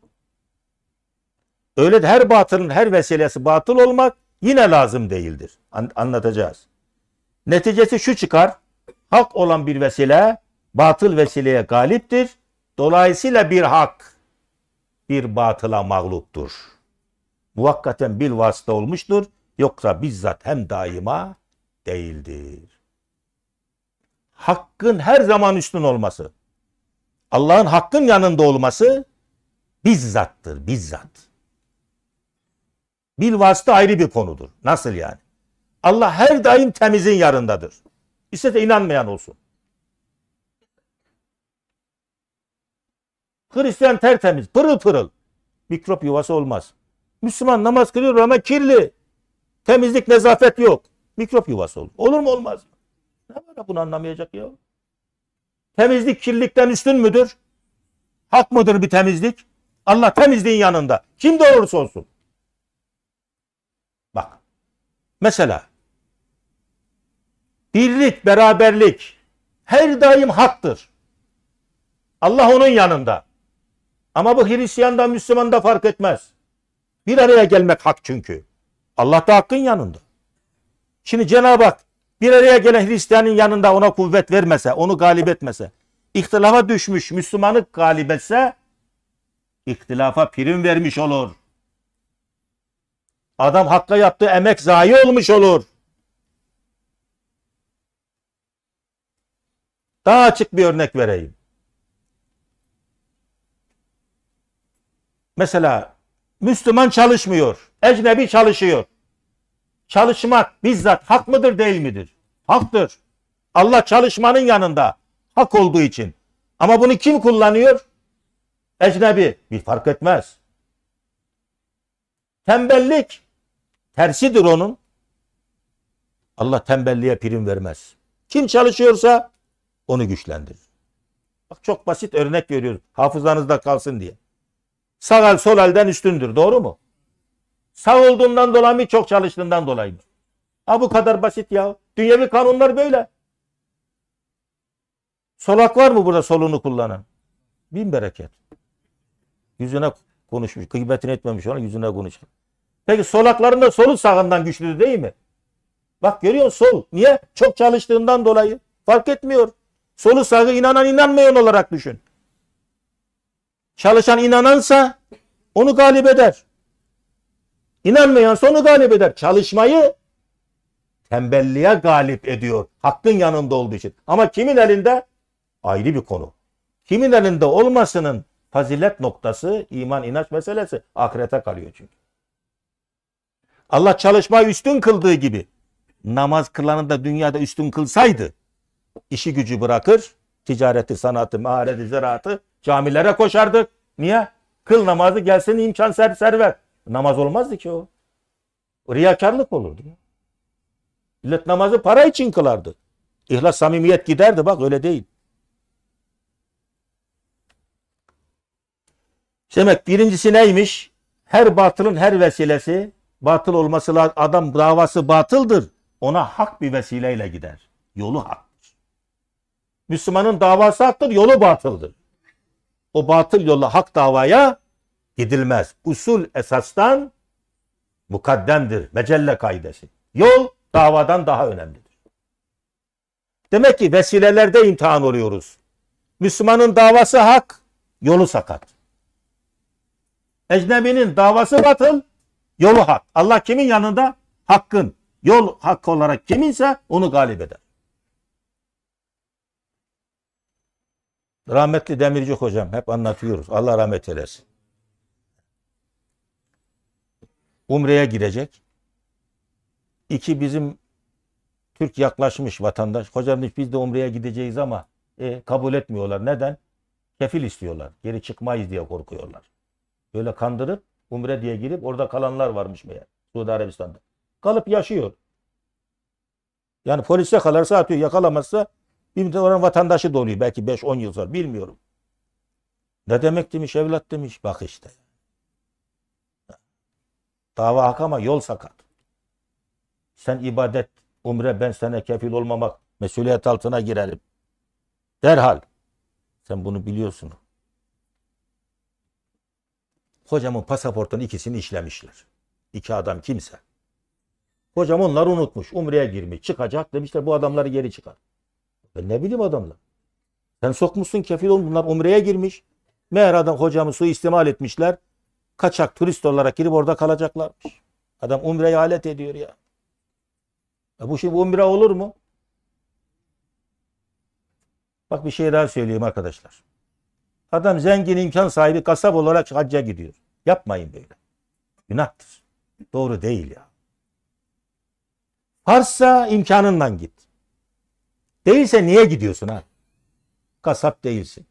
Öyle de her batılın her vesilesi batıl olmak yine lazım değildir. An- anlatacağız. Neticesi şu çıkar. Hak olan bir vesile batıl vesileye galiptir. Dolayısıyla bir hak bir batıla mağluptur. Muvakkaten bir vasıta olmuştur. Yoksa bizzat hem daima değildir. Hakkın her zaman üstün olması, Allah'ın hakkın yanında olması bizzattır, bizzat. Bil ayrı bir konudur. Nasıl yani? Allah her daim temizin yarındadır. İşte inanmayan olsun. Hristiyan tertemiz, pırıl pırıl. Mikrop yuvası olmaz. Müslüman namaz kılıyor ama kirli. Temizlik, nezafet yok. Mikrop yuvası olur. Olur mu olmaz mı? Ne var bunu anlamayacak ya? Temizlik kirlilikten üstün müdür? Hak mıdır bir temizlik? Allah temizliğin yanında. Kim de olursa olsun. Mesela birlik, beraberlik her daim haktır. Allah onun yanında. Ama bu Hristiyan da Müslüman da fark etmez. Bir araya gelmek hak çünkü. Allah da hakkın yanında. Şimdi Cenab-ı Hak bir araya gelen Hristiyanın yanında ona kuvvet vermese, onu galip etmese, ihtilafa düşmüş Müslümanı galip etse, ihtilafa prim vermiş olur. Adam hakla yaptığı emek zayi olmuş olur. Daha açık bir örnek vereyim. Mesela Müslüman çalışmıyor. Ecnebi çalışıyor. Çalışmak bizzat hak mıdır değil midir? Haktır. Allah çalışmanın yanında hak olduğu için. Ama bunu kim kullanıyor? Ecnebi. Bir fark etmez. Tembellik Tersidir onun. Allah tembelliğe prim vermez. Kim çalışıyorsa onu güçlendirir. Bak çok basit örnek veriyorum. Hafızanızda kalsın diye. Sağ el sol elden üstündür. Doğru mu? Sağ olduğundan dolayı mı? Çok çalıştığından dolayı mı? Ha bu kadar basit ya. Dünyevi kanunlar böyle. Solak var mı burada solunu kullanan? Bin bereket. Yüzüne konuşmuş. Gıybetini etmemiş ona yüzüne konuşmuş. Peki solaklarında da solu sağından güçlü değil mi? Bak görüyor sol. Niye? Çok çalıştığından dolayı. Fark etmiyor. Solu sağı inanan inanmayan olarak düşün. Çalışan inanansa onu galip eder. İnanmayan sonu galip eder. Çalışmayı tembelliğe galip ediyor. Hakkın yanında olduğu için. Ama kimin elinde? Ayrı bir konu. Kimin elinde olmasının fazilet noktası iman inanç meselesi ahirete kalıyor çünkü. Allah çalışmayı üstün kıldığı gibi namaz kılanı da dünyada üstün kılsaydı işi gücü bırakır, ticareti, sanatı, mahareti, ziraatı camilere koşardık. Niye? Kıl namazı gelsin imkan ser server. Namaz olmazdı ki o. Riyakarlık olurdu. Millet namazı para için kılardı. İhlas samimiyet giderdi bak öyle değil. Demek birincisi neymiş? Her batılın her vesilesi batıl olması lazım. Adam davası batıldır. Ona hak bir vesileyle gider. Yolu haktır. Müslümanın davası haktır, yolu batıldır. O batıl yolla hak davaya gidilmez. Usul esastan mukaddemdir. Mecelle kaidesi. Yol davadan daha önemlidir. Demek ki vesilelerde imtihan oluyoruz. Müslümanın davası hak, yolu sakat. Ecnebinin davası batıl, Yolu hak. Allah kimin yanında? Hakkın. Yol hakkı olarak kiminse onu galip eder. Rahmetli Demirci hocam hep anlatıyoruz. Allah rahmet eylesin. Umre'ye girecek. İki bizim Türk yaklaşmış vatandaş. Hocam demiş biz de Umre'ye gideceğiz ama e, kabul etmiyorlar. Neden? Kefil istiyorlar. Geri çıkmayız diye korkuyorlar. Böyle kandırıp Umre diye girip orada kalanlar varmış meğer. Suudi Arabistan'da. Kalıp yaşıyor. Yani polise kalarsa atıyor. Yakalamazsa bir müddet oranın vatandaşı da oluyor. Belki 5-10 yıl sonra. Bilmiyorum. Ne demek demiş evlat demiş. Bak işte. Dava hakama yol sakat. Sen ibadet, umre ben sana kefil olmamak mesuliyet altına girerim. Derhal. Sen bunu biliyorsun. Hocamın pasaportun ikisini işlemişler. İki adam kimse. Hocam onları unutmuş. Umre'ye girmiş. Çıkacak. Demişler bu adamları geri çıkar. Ben ne bileyim adamlar. Sen sokmuşsun kefil olun. Bunlar umreye girmiş. Meğer adam hocamı su istimal etmişler. Kaçak turist olarak girip orada kalacaklarmış. Adam umreye alet ediyor ya. E bu şimdi şey, umre olur mu? Bak bir şey daha söyleyeyim arkadaşlar. Adam zengin imkan sahibi kasap olarak hacca gidiyor. Yapmayın böyle. Günahtır. Doğru değil ya. Varsa imkanından git. Değilse niye gidiyorsun ha? Kasap değilsin.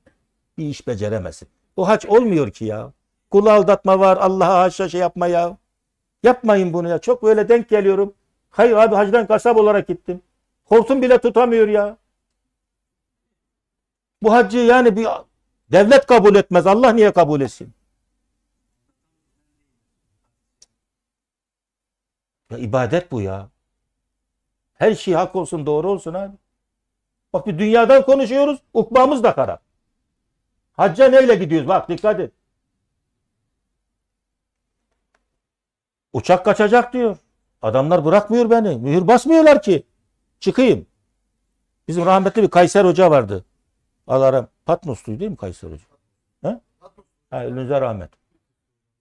Bir iş beceremesin. Bu haç olmuyor ki ya. Kulu aldatma var. Allah'a haşa şey yapma ya. Yapmayın bunu ya. Çok böyle denk geliyorum. Hayır abi hacdan kasap olarak gittim. Hortum bile tutamıyor ya. Bu hacı yani bir Devlet kabul etmez. Allah niye kabul etsin? Ya ibadet bu ya. Her şey hak olsun, doğru olsun abi. Bak bir dünyadan konuşuyoruz, ukbamız da kara. Hacca neyle gidiyoruz? Bak dikkat et. Uçak kaçacak diyor. Adamlar bırakmıyor beni. Mühür basmıyorlar ki. Çıkayım. Bizim rahmetli bir Kayser Hoca vardı. Alarım Patmosluydu değil mi Kayseri Hoca? Ha? ha Lünzer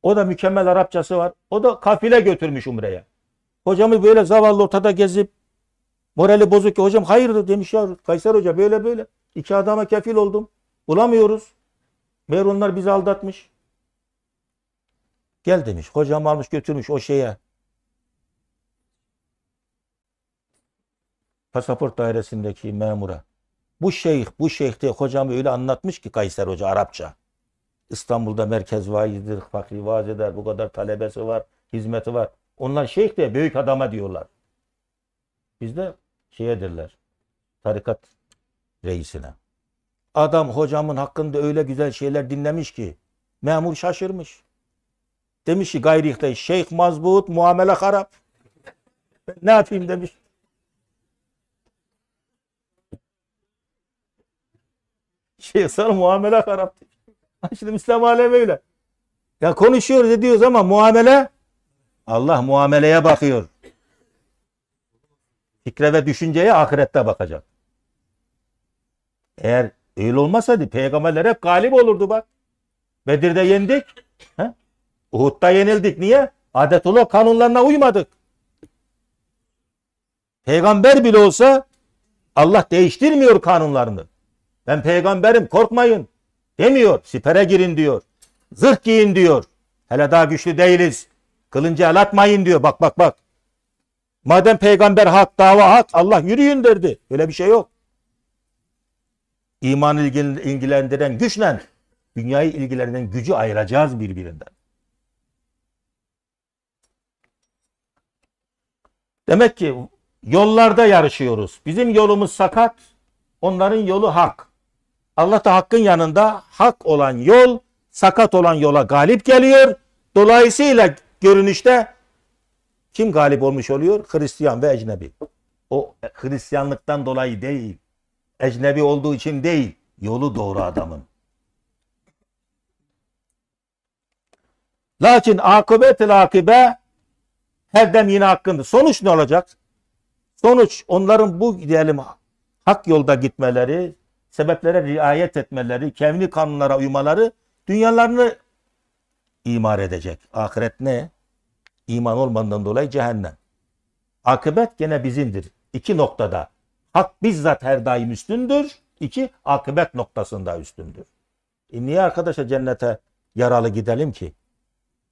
O da mükemmel Arapçası var. O da kafile götürmüş Umre'ye. Hocamı böyle zavallı ortada gezip morali bozuk ki hocam hayırdır demiş ya Kayseri Hoca böyle böyle. iki adama kefil oldum. Bulamıyoruz. Meğer onlar bizi aldatmış. Gel demiş. Hocam almış götürmüş o şeye. Pasaport dairesindeki memura. Bu şeyh, bu şeyh diye hocam öyle anlatmış ki Kayser Hoca Arapça. İstanbul'da merkez vaizdir, Fakir vaaz eder, bu kadar talebesi var, hizmeti var. Onlar şeyh diye büyük adama diyorlar. Biz Bizde şeyedirler, tarikat reisine. Adam hocamın hakkında öyle güzel şeyler dinlemiş ki memur şaşırmış. Demiş ki gayri şeyh mazbut, muamele harap. Ben (laughs) ne yapayım demiş. Şey sana muamele harap Şimdi İslam alemi öyle. Ya konuşuyoruz ediyoruz ama muamele Allah muameleye bakıyor. Fikre ve düşünceye ahirette bakacak. Eğer öyle olmasaydı peygamberler hep galip olurdu bak. Bedir'de yendik. He? Uhud'da yenildik. Niye? Adetullah kanunlarına uymadık. Peygamber bile olsa Allah değiştirmiyor kanunlarını. Ben peygamberim korkmayın demiyor. Sipere girin diyor. Zırh giyin diyor. Hele daha güçlü değiliz. Kılıncı el atmayın diyor. Bak bak bak. Madem peygamber hak, dava hak, Allah yürüyün derdi. Öyle bir şey yok. İmanı ilgilendiren güçle dünyayı ilgilendiren gücü ayıracağız birbirinden. Demek ki yollarda yarışıyoruz. Bizim yolumuz sakat, onların yolu hak. Allah da hakkın yanında hak olan yol sakat olan yola galip geliyor. Dolayısıyla görünüşte kim galip olmuş oluyor? Hristiyan ve ecnebi. O Hristiyanlıktan dolayı değil. Ecnebi olduğu için değil. Yolu doğru adamın. Lakin akıbetil akibe her dem yine hakkındır. Sonuç ne olacak? Sonuç onların bu diyelim hak yolda gitmeleri, sebeplere riayet etmeleri, kevni kanunlara uymaları dünyalarını imar edecek. Ahiret ne? İman olmandan dolayı cehennem. Akıbet gene bizimdir. İki noktada. Hak bizzat her daim üstündür. İki, akıbet noktasında üstündür. E niye arkadaşa cennete yaralı gidelim ki?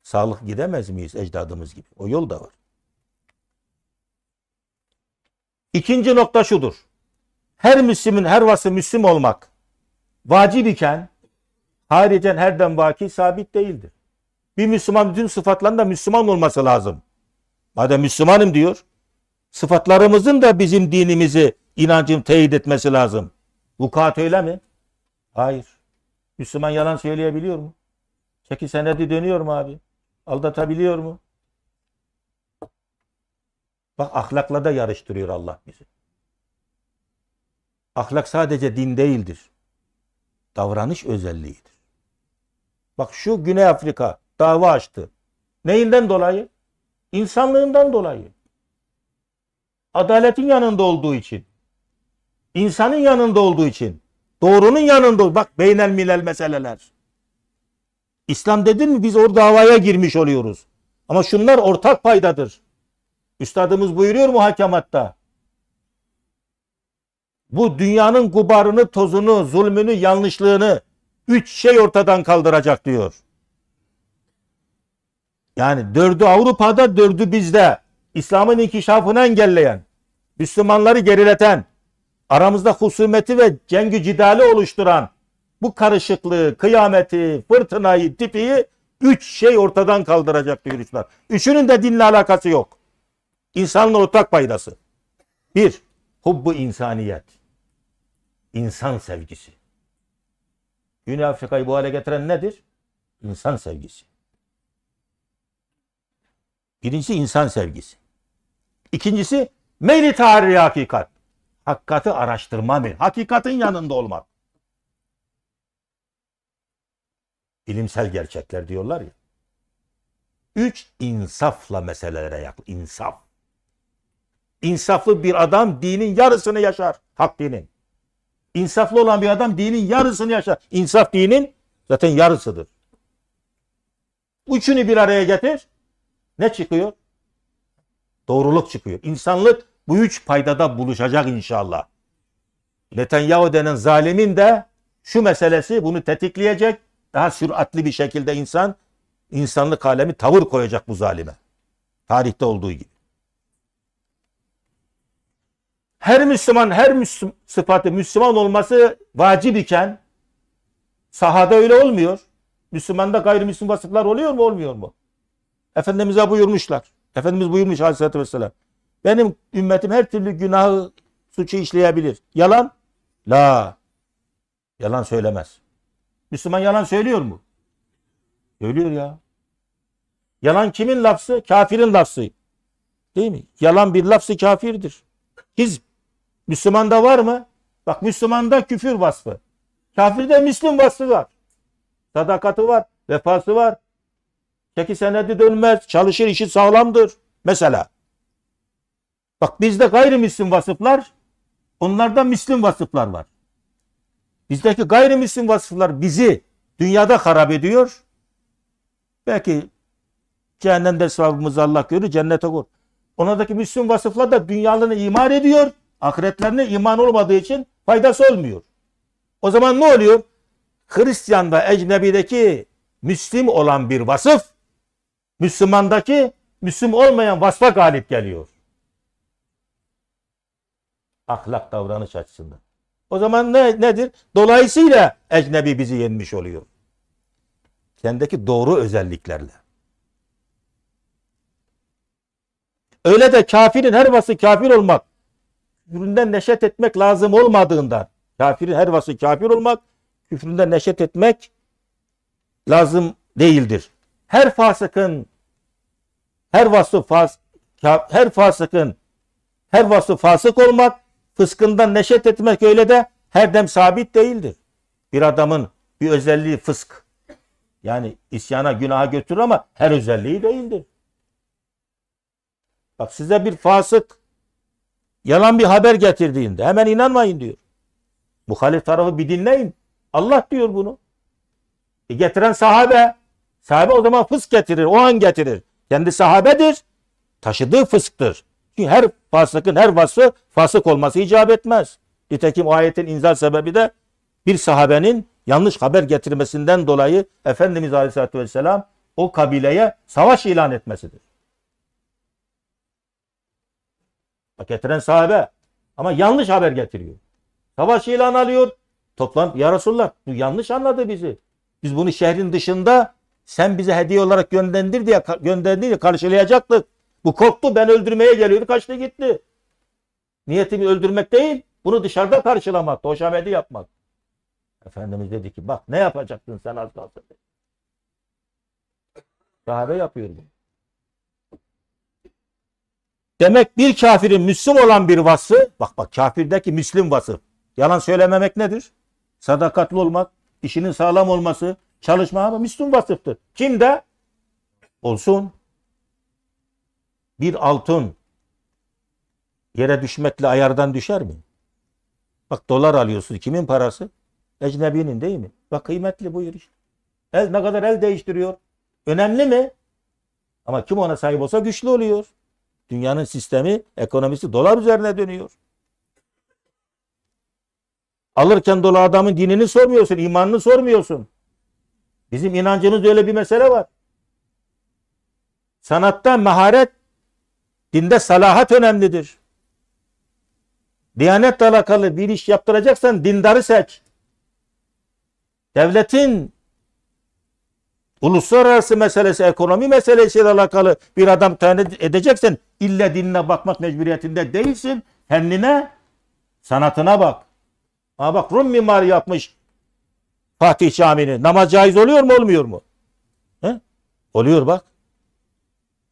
Sağlık gidemez miyiz ecdadımız gibi? O yol da var. İkinci nokta şudur her Müslümin her vası Müslüm olmak vacib iken haricen her vaki sabit değildir. Bir Müslüman bütün sıfatlarında Müslüman olması lazım. Madem Müslümanım diyor, sıfatlarımızın da bizim dinimizi, inancım teyit etmesi lazım. Vukuat öyle mi? Hayır. Müslüman yalan söyleyebiliyor mu? 8 senedi dönüyor mu abi? Aldatabiliyor mu? Bak ahlakla da yarıştırıyor Allah bizi. Ahlak sadece din değildir. Davranış özelliğidir. Bak şu Güney Afrika dava açtı. Neyinden dolayı? İnsanlığından dolayı. Adaletin yanında olduğu için. insanın yanında olduğu için. Doğrunun yanında. Bak beynel milel meseleler. İslam dedin mi biz o davaya girmiş oluyoruz. Ama şunlar ortak paydadır. Üstadımız buyuruyor mu hakematta? bu dünyanın gubarını, tozunu, zulmünü, yanlışlığını üç şey ortadan kaldıracak diyor. Yani dördü Avrupa'da, dördü bizde. İslam'ın inkişafını engelleyen, Müslümanları gerileten, aramızda husumeti ve cengü cidali oluşturan bu karışıklığı, kıyameti, fırtınayı, tipiyi üç şey ortadan kaldıracak diyor İslam. Üçünün de dinle alakası yok. İnsanla ortak paydası. Bir, hubbu insaniyet. İnsan sevgisi. Güney Afrika'yı bu hale getiren nedir? İnsan sevgisi. Birincisi insan sevgisi. İkincisi meyli tarihi hakikat. Hakikati araştırma mı? Hakikatin yanında olmak. Bilimsel gerçekler diyorlar ya. Üç, insafla meselelere yaklaşık. İnsaf. İnsaflı bir adam dinin yarısını yaşar. Hak dinin. İnsaflı olan bir adam dinin yarısını yaşar. İnsaf dinin zaten yarısıdır. Üçünü bir araya getir. Ne çıkıyor? Doğruluk çıkıyor. İnsanlık bu üç paydada buluşacak inşallah. Netanyahu denen zalimin de şu meselesi bunu tetikleyecek. Daha süratli bir şekilde insan insanlık alemi tavır koyacak bu zalime. Tarihte olduğu gibi. her Müslüman her Müslüm, sıfatı Müslüman olması vacip iken sahada öyle olmuyor. Müslümanda gayrimüslim vasıflar oluyor mu olmuyor mu? Efendimiz'e buyurmuşlar. Efendimiz buyurmuş Aleyhisselatü Vesselam. Benim ümmetim her türlü günahı suçu işleyebilir. Yalan? La. Yalan söylemez. Müslüman yalan söylüyor mu? Söylüyor ya. Yalan kimin lafzı? Kafirin lafzı. Değil mi? Yalan bir lafzı kafirdir. Hizb Müslümanda var mı? Bak Müslümanda küfür vasfı. Kafirde Müslüm vasfı var. Sadakati var. Vefası var. Çeki senedi dönmez. Çalışır işi sağlamdır. Mesela. Bak bizde gayrimüslim vasıflar. Onlarda Müslüm vasıflar var. Bizdeki gayrimüslim vasıflar bizi dünyada harap ediyor. Belki cehennemde sevabımızı Allah görür, cennete kur. Onadaki Müslüm vasıflar da dünyalarını imar ediyor. Ahiretlerine iman olmadığı için faydası olmuyor. O zaman ne oluyor? Hristiyan'da ecnebideki Müslim olan bir vasıf Müslümandaki Müslüm olmayan vasfa galip geliyor. Ahlak davranış açısından. O zaman ne, nedir? Dolayısıyla ecnebi bizi yenmiş oluyor. Kendeki doğru özelliklerle. Öyle de kafirin her vası kafir olmak küfründen neşet etmek lazım olmadığından kafirin her vası kafir olmak küfründen neşet etmek lazım değildir. Her fasıkın her vasfı fas, her fasıkın her vasfı fasık olmak fıskından neşet etmek öyle de her dem sabit değildir. Bir adamın bir özelliği fısk. Yani isyana günaha götürür ama her özelliği değildir. Bak size bir fasık yalan bir haber getirdiğinde hemen inanmayın diyor. Muhalif tarafı bir dinleyin. Allah diyor bunu. E getiren sahabe. Sahabe o zaman fısk getirir. O an getirir. Kendi sahabedir. Taşıdığı fısktır. Çünkü her fasıkın her vasfı fasık olması icap etmez. Nitekim o ayetin inzal sebebi de bir sahabenin yanlış haber getirmesinden dolayı Efendimiz Aleyhisselatü Vesselam o kabileye savaş ilan etmesidir. Getiren sahabe. Ama yanlış haber getiriyor. Savaş ilan alıyor. Toplan ya Resulullah bu yanlış anladı bizi. Biz bunu şehrin dışında sen bize hediye olarak gönderdir diye gönderdi diye karşılayacaktık. Bu korktu ben öldürmeye geliyordu kaçtı gitti. Niyetimi öldürmek değil bunu dışarıda karşılamak, hoşamedi yapmak. Efendimiz dedi ki bak ne yapacaksın sen az kalsın. Sahabe yapıyor bunu. Demek bir kafirin Müslüm olan bir vası, bak bak kafirdeki Müslüm vasfı. Yalan söylememek nedir? Sadakatli olmak, işinin sağlam olması, çalışma ama Müslüm vasıftır. Kim de? Olsun. Bir altın yere düşmekle ayardan düşer mi? Bak dolar alıyorsun. Kimin parası? Ecnebinin değil mi? Bak kıymetli bu işte. El ne kadar el değiştiriyor. Önemli mi? Ama kim ona sahip olsa güçlü oluyor. Dünyanın sistemi, ekonomisi dolar üzerine dönüyor. Alırken dolar adamın dinini sormuyorsun, imanını sormuyorsun. Bizim inancımızda öyle bir mesele var. Sanatta maharet, dinde salahat önemlidir. Diyanetle alakalı bir iş yaptıracaksan dindarı seç. Devletin Uluslararası meselesi, ekonomi meselesiyle alakalı bir adam tayin edeceksen illa dinine bakmak mecburiyetinde değilsin. Kendine, sanatına bak. Aa bak Rum mimarı yapmış Fatih Camii'ni. Namaz caiz oluyor mu olmuyor mu? He? Oluyor bak.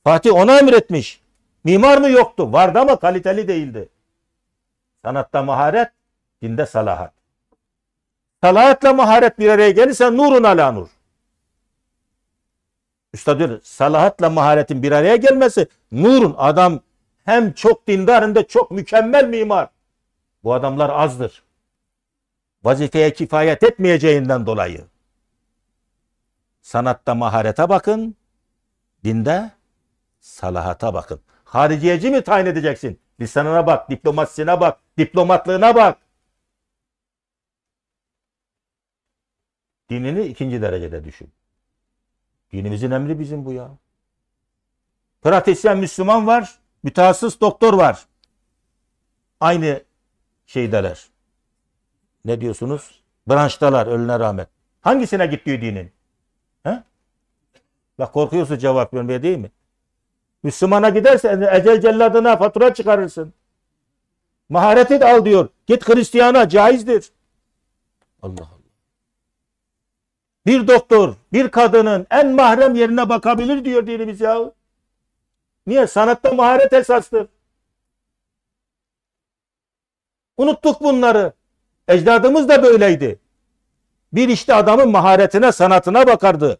Fatih ona emretmiş. Mimar mı yoktu? Vardı ama kaliteli değildi. Sanatta maharet, dinde salahat. Salahatla maharet bir araya gelirse nurun ala nur. Üstad diyor salahatla maharetin bir araya gelmesi nurun adam hem çok dindar hem de çok mükemmel mimar. Bu adamlar azdır. Vazifeye kifayet etmeyeceğinden dolayı. Sanatta maharete bakın, dinde salahata bakın. Hariciyeci mi tayin edeceksin? Lisanına bak, diplomasisine bak, diplomatlığına bak. Dinini ikinci derecede düşün. Dinimizin emri bizim bu ya. Pratisyen Müslüman var, mütehassıs doktor var. Aynı şeydeler. Ne diyorsunuz? Branştalar ölüne rağmen. Hangisine gittiği dinin? He? Bak korkuyorsun cevap vermeye değil mi? Müslümana gidersen ecel celladına fatura çıkarırsın. Mahareti de al diyor. Git Hristiyan'a caizdir. Allah Allah. Bir doktor, bir kadının en mahrem yerine bakabilir diyor dinimiz ya. Niye? Sanatta maharet esastır. Unuttuk bunları. Ecdadımız da böyleydi. Bir işte adamın maharetine, sanatına bakardı.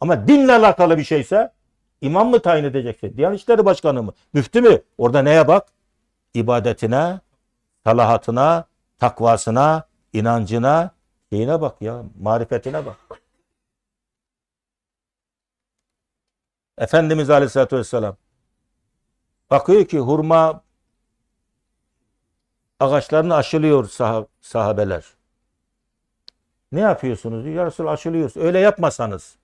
Ama dinle alakalı bir şeyse imam mı tayin edeceksin? Diyanet İşleri Başkanı mı? Müftü mü? Orada neye bak? İbadetine, talahatına, takvasına, inancına, şeyine bak ya, marifetine bak. Efendimiz Aleyhisselatü Vesselam bakıyor ki hurma ağaçlarını aşılıyor sah sahabeler. Ne yapıyorsunuz? Ya Resul aşılıyoruz. Öyle yapmasanız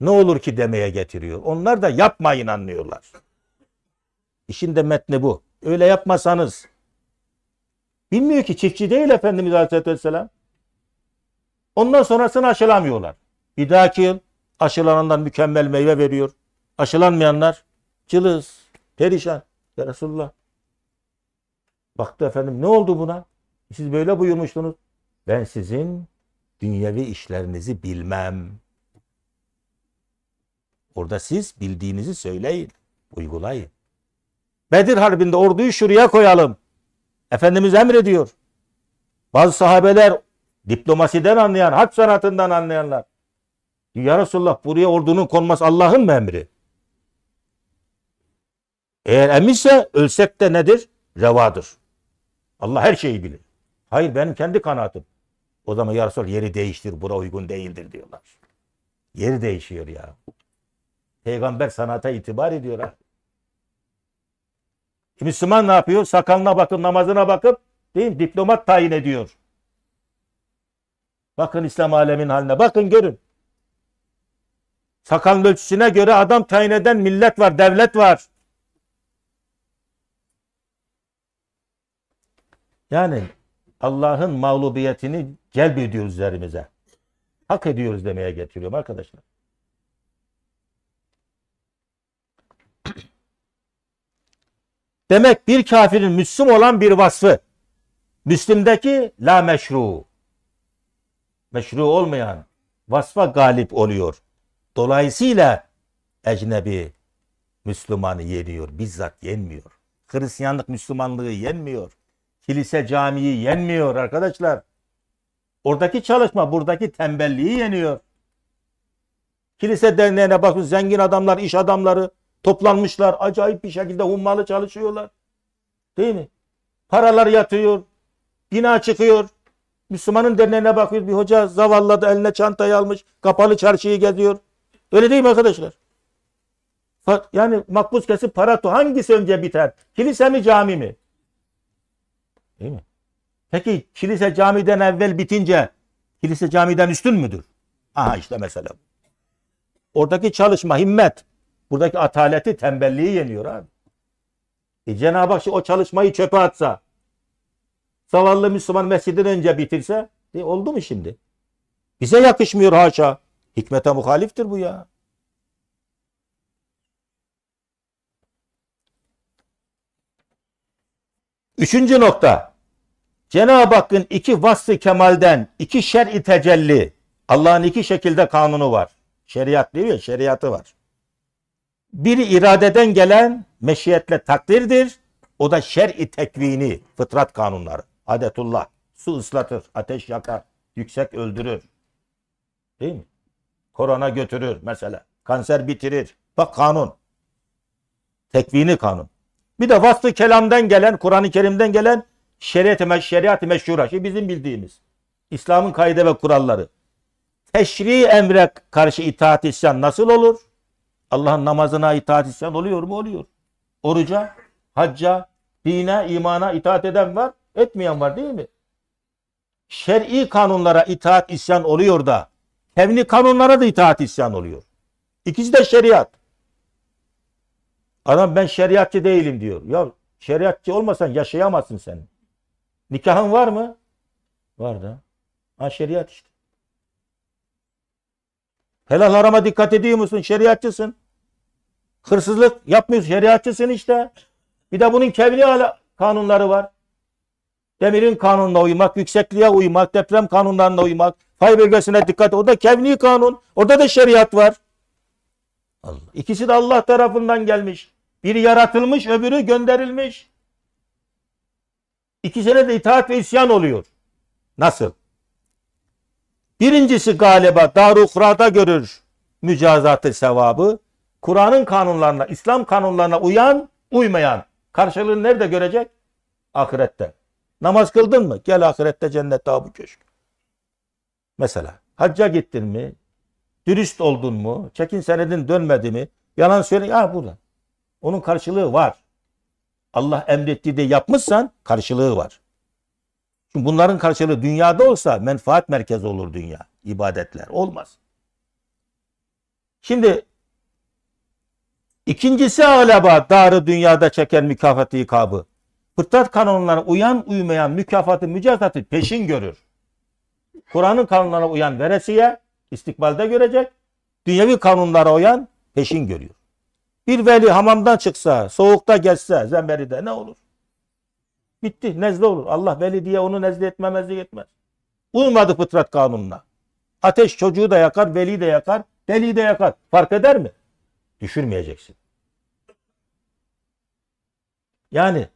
ne olur ki demeye getiriyor. Onlar da yapmayın anlıyorlar. İşin de metni bu. Öyle yapmasanız bilmiyor ki çiftçi değil Efendimiz Aleyhisselatü Vesselam. Ondan sonrasını aşılamıyorlar. Bir dahaki yıl Aşılananlar mükemmel meyve veriyor. Aşılanmayanlar cılız, perişan. Ya Resulullah. Baktı efendim ne oldu buna? Siz böyle buyurmuştunuz. Ben sizin dünyevi işlerinizi bilmem. Orada siz bildiğinizi söyleyin, uygulayın. Bedir Harbi'nde orduyu şuraya koyalım. Efendimiz emrediyor. Bazı sahabeler diplomasiden anlayan, harp sanatından anlayanlar ya Resulullah buraya ordunun konmaz Allah'ın mı emri? Eğer emirse ölsek de nedir? Revadır. Allah her şeyi bilir. Hayır benim kendi kanaatim. O zaman ya Resulallah yeri değiştir bura uygun değildir diyorlar. Yeri değişiyor ya. Peygamber sanata itibar ediyor ha. E, Müslüman ne yapıyor? Sakalına bakıp namazına bakıp değil diplomat tayin ediyor. Bakın İslam aleminin haline bakın görün. Sakalın ölçüsüne göre adam tayin eden millet var, devlet var. Yani Allah'ın mağlubiyetini celb ediyoruz üzerimize. Hak ediyoruz demeye getiriyorum arkadaşlar. (clears throat) Demek bir kafirin Müslüm olan bir vasfı. Müslüm'deki la meşru. Meşru olmayan vasfa galip oluyor. Dolayısıyla ecnebi Müslümanı yeniyor. Bizzat yenmiyor. Hristiyanlık Müslümanlığı yenmiyor. Kilise camiyi yenmiyor arkadaşlar. Oradaki çalışma buradaki tembelliği yeniyor. Kilise derneğine bakın zengin adamlar, iş adamları toplanmışlar. Acayip bir şekilde hummalı çalışıyorlar. Değil mi? Paralar yatıyor. Bina çıkıyor. Müslümanın derneğine bakıyoruz. Bir hoca zavallı eline çantayı almış. Kapalı çarşıyı geziyor. Öyle değil mi arkadaşlar? Yani makbuz kesip parato hangisi önce biter? Kilise mi cami mi? Değil mi? Peki kilise camiden evvel bitince kilise camiden üstün müdür? Aha işte mesela. Oradaki çalışma, himmet. Buradaki ataleti, tembelliği yeniyor abi. E Cenab-ı Hak o çalışmayı çöpe atsa, zavallı Müslüman mescidin önce bitirse, e oldu mu şimdi? Bize yakışmıyor haşa. Hikmete muhaliftir bu ya. Üçüncü nokta. Cenab-ı Hakk'ın iki vasfı kemalden, iki şer'i tecelli. Allah'ın iki şekilde kanunu var. Şeriat diyor ya, şeriatı var. Biri iradeden gelen meşiyetle takdirdir. O da şer'i tekvini, fıtrat kanunları. Adetullah. Su ıslatır, ateş yakar, yüksek öldürür. Değil mi? Korona götürür mesela. Kanser bitirir. Bak kanun. Tekvini kanun. Bir de vasfı kelamdan gelen, Kur'an-ı Kerim'den gelen şeriat-ı meş, şeriat meşhura. Şey bizim bildiğimiz. İslam'ın kaide ve kuralları. Teşri emre karşı itaat isyan nasıl olur? Allah'ın namazına itaat isyan oluyor mu? Oluyor. Oruca, hacca, dine, imana itaat eden var, etmeyen var değil mi? Şer'i kanunlara itaat isyan oluyor da Kevni kanunlara da itaat isyan oluyor. İkisi de şeriat. Adam ben şeriatçı değilim diyor. Ya şeriatçı olmasan yaşayamazsın sen. Nikahın var mı? Var da. Ha şeriat işte. Helal harama dikkat ediyor musun? Şeriatçısın. Hırsızlık yapmıyorsun. Şeriatçısın işte. Bir de bunun kevni kanunları var demirin kanununa uymak, yüksekliğe uymak, deprem kanunlarına uymak, fay bölgesine dikkat. O da kevni kanun, orada da şeriat var. Allah. İkisi de Allah tarafından gelmiş. Biri yaratılmış, öbürü gönderilmiş. İkisine de itaat ve isyan oluyor. Nasıl? Birincisi galiba Daruhra'da görür mücazatı sevabı. Kur'an'ın kanunlarına, İslam kanunlarına uyan, uymayan karşılığını nerede görecek? Ahirette. Namaz kıldın mı? Gel ahirette cennet daha bu köşk. Mesela hacca gittin mi? Dürüst oldun mu? Çekin senedin dönmedi mi? Yalan söyle. Ya burada. Onun karşılığı var. Allah emretti de yapmışsan karşılığı var. Çünkü bunların karşılığı dünyada olsa menfaat merkezi olur dünya. ibadetler olmaz. Şimdi ikincisi alaba darı dünyada çeken mükafat ikabı fıtrat kanunlarına uyan uymayan mükafatı mücafatı peşin görür. Kur'an'ın kanunlarına uyan veresiye istikbalde görecek. Dünyevi kanunlara uyan peşin görüyor. Bir veli hamamdan çıksa, soğukta geçse zemberide ne olur? Bitti, nezle olur. Allah veli diye onu nezle etmemezlik etmez. Uymadı fıtrat kanununa. Ateş çocuğu da yakar, veli de yakar, deli de yakar. Fark eder mi? Düşürmeyeceksin. Yani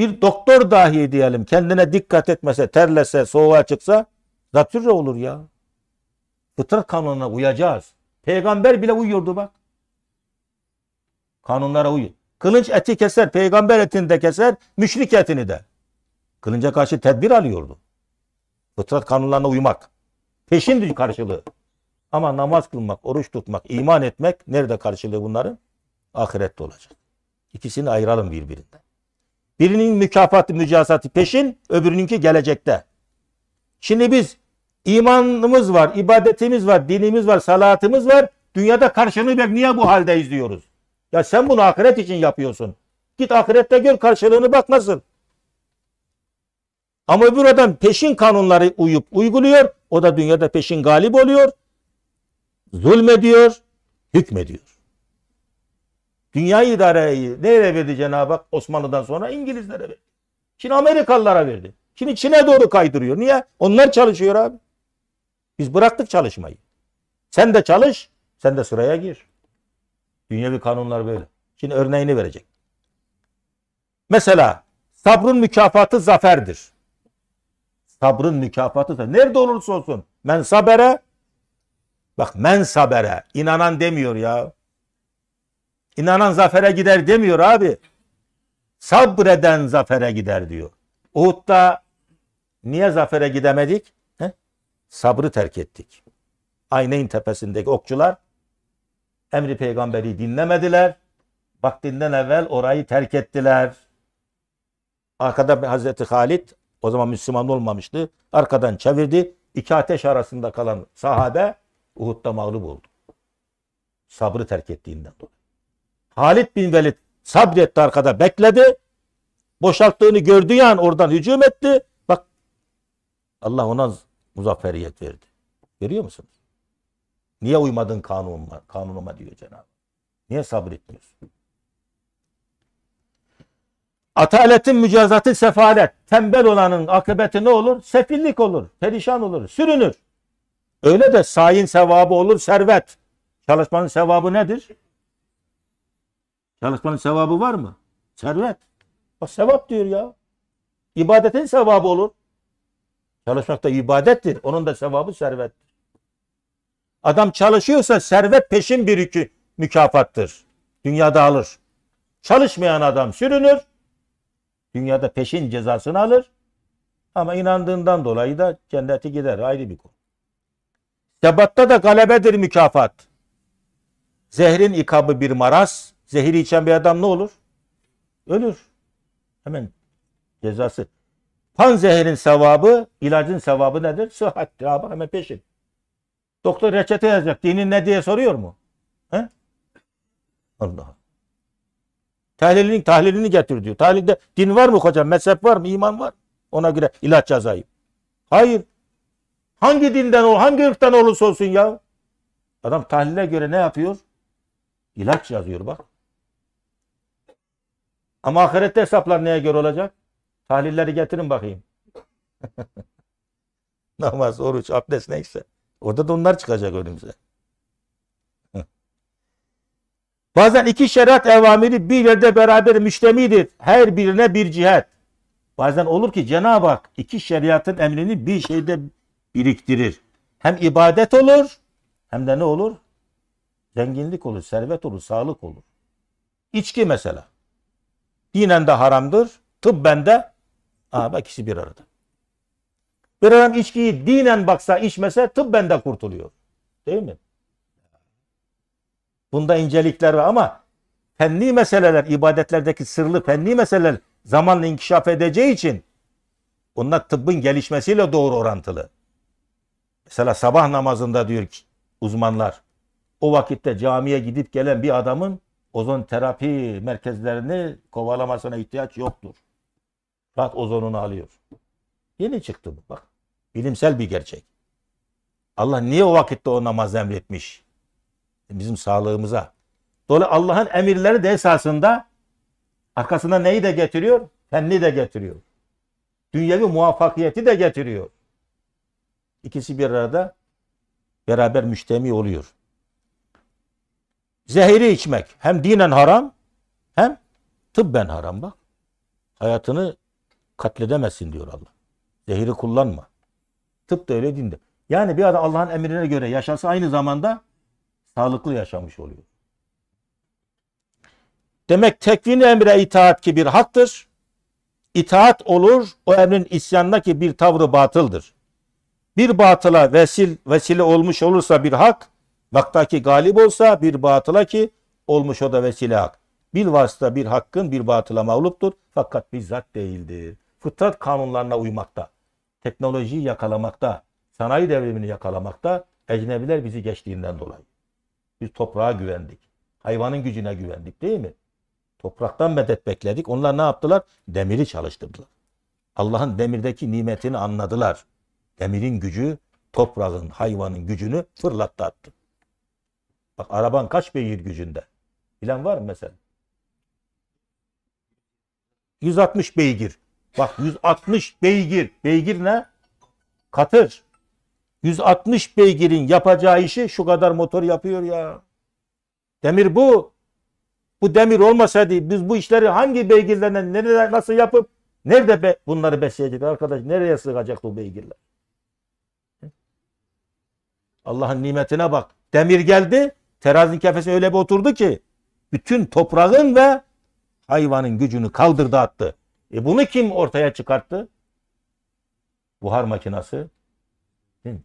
bir doktor dahi diyelim kendine dikkat etmese, terlese, soğuğa çıksa zatürre olur ya. Fıtrat kanununa uyacağız. Peygamber bile uyuyordu bak. Kanunlara uyuyor. Kılınç eti keser, peygamber etini de keser, müşrik etini de. Kılınca karşı tedbir alıyordu. Fıtrat kanunlarına uymak. Peşin karşılığı. Ama namaz kılmak, oruç tutmak, iman etmek nerede karşılığı bunların? Ahirette olacak. İkisini ayıralım birbirinden. Birinin mükafatı, mücazatı peşin, öbürününki gelecekte. Şimdi biz imanımız var, ibadetimiz var, dinimiz var, salatımız var. Dünyada karşılığını bek niye bu haldeyiz diyoruz. Ya sen bunu ahiret için yapıyorsun. Git ahirette gör karşılığını bak nasıl. Ama öbür adam peşin kanunları uyup uyguluyor. O da dünyada peşin galip oluyor. Zulmediyor, hükmediyor. Dünya idareyi nereye verdi Cenab-ı Hak? Osmanlı'dan sonra İngilizlere verdi. Şimdi Amerikalılara verdi. Şimdi Çin'e doğru kaydırıyor. Niye? Onlar çalışıyor abi. Biz bıraktık çalışmayı. Sen de çalış, sen de sıraya gir. Dünyevi kanunlar böyle. Şimdi örneğini verecek. Mesela sabrın mükafatı zaferdir. Sabrın mükafatı da nerede olursa olsun. Men sabere bak men sabere inanan demiyor ya. İnanan zafere gider demiyor abi. Sabreden zafere gider diyor. Uhud'da niye zafere gidemedik? He? Sabrı terk ettik. Ayneyn tepesindeki okçular emri peygamberi dinlemediler. Vaktinden evvel orayı terk ettiler. Arkada Hazreti Halid o zaman Müslüman olmamıştı. Arkadan çevirdi. İki ateş arasında kalan sahabe Uhud'da mağlup oldu. Sabrı terk ettiğinden dolayı. Halit bin Velid sabretti arkada bekledi. Boşalttığını gördüğü an oradan hücum etti. Bak Allah ona muzafferiyet verdi. Görüyor musun? Niye uymadın kanunuma, kanunuma diyor Cenab-ı Niye sabretmiyorsun? Ataletin mücazatı sefalet. Tembel olanın akıbeti ne olur? Sefillik olur, perişan olur, sürünür. Öyle de sayin sevabı olur servet. Çalışmanın sevabı nedir? Çalışmanın sevabı var mı? Servet. O sevap diyor ya. İbadetin sevabı olur. Çalışmak da ibadettir. Onun da sevabı servettir. Adam çalışıyorsa servet peşin bir iki mükafattır. Dünyada alır. Çalışmayan adam sürünür. Dünyada peşin cezasını alır. Ama inandığından dolayı da cenneti gider. Ayrı bir konu. Sebatta da galebedir mükafat. Zehrin ikabı bir maras. Zehiri içen bir adam ne olur? Ölür. Hemen cezası. Pan zehrin sevabı, ilacın sevabı nedir? Sıhhat, abi hemen peşin. Doktor reçete yazacak. Dinin ne diye soruyor mu? He? Allah. Tahlilini, tahlilini getir diyor. Tahlilde din var mı hocam? Mezhep var mı? İman var mı? Ona göre ilaç yazayım. Hayır. Hangi dinden ol, hangi ırktan olursa olsun ya. Adam tahlile göre ne yapıyor? İlaç yazıyor bak. Ama ahirette hesaplar neye göre olacak? Tahlilleri getirin bakayım. (laughs) Namaz, oruç, abdest neyse. Orada da onlar çıkacak önümüze. (laughs) Bazen iki şeriat evamiri bir yerde beraber müştemidir. Her birine bir cihet. Bazen olur ki Cenab-ı Hak iki şeriatın emrini bir şeyde biriktirir. Hem ibadet olur hem de ne olur? Zenginlik olur, servet olur, sağlık olur. İçki mesela. Dinen de haramdır. Tıbben de Aa, bak ikisi bir arada. Bir adam içkiyi dinen baksa içmese tıbben de kurtuluyor. Değil mi? Bunda incelikler var ama fenli meseleler, ibadetlerdeki sırlı fenli meseleler zamanla inkişaf edeceği için onlar tıbbın gelişmesiyle doğru orantılı. Mesela sabah namazında diyor ki uzmanlar o vakitte camiye gidip gelen bir adamın ozon terapi merkezlerini kovalamasına ihtiyaç yoktur. Rahat ozonunu alıyor. Yeni çıktı bu bak. Bilimsel bir gerçek. Allah niye o vakitte o namaz emretmiş? E, bizim sağlığımıza. Dolayısıyla Allah'ın emirleri de esasında arkasında neyi de getiriyor? Fenni de getiriyor. Dünyevi muvaffakiyeti de getiriyor. İkisi bir arada beraber müştemi oluyor. Zehiri içmek hem dinen haram hem tıbben haram bak. Hayatını katledemesin diyor Allah. Zehiri kullanma. Tıp da öyle dinde. Yani bir adam Allah'ın emrine göre yaşasa aynı zamanda sağlıklı yaşamış oluyor. Demek tekvin emre itaat ki bir haktır. İtaat olur o emrin isyanına bir tavrı batıldır. Bir batıla vesil, vesile olmuş olursa bir hak Vaktaki galip olsa bir batıla ki olmuş o da vesile hak. Bir vasıta bir hakkın bir batıla mağluptur fakat bizzat değildir. Fıtrat kanunlarına uymakta, teknolojiyi yakalamakta, sanayi devrimini yakalamakta ecnebiler bizi geçtiğinden dolayı. Biz toprağa güvendik. Hayvanın gücüne güvendik değil mi? Topraktan medet bekledik. Onlar ne yaptılar? Demiri çalıştırdılar. Allah'ın demirdeki nimetini anladılar. Demirin gücü toprağın, hayvanın gücünü fırlattı attı. Bak araban kaç beygir gücünde? Bilen var mı mesela? 160 beygir. Bak 160 beygir. Beygir ne? Katır. 160 beygirin yapacağı işi şu kadar motor yapıyor ya. Demir bu. Bu demir olmasaydı biz bu işleri hangi beygirlerden nerede nasıl yapıp nerede be, bunları besleyecek arkadaş? Nereye sığacak bu beygirler? Allah'ın nimetine bak. Demir geldi. Terazinin kefesi öyle bir oturdu ki bütün toprağın ve hayvanın gücünü kaldırdı attı. E bunu kim ortaya çıkarttı? Buhar makinası.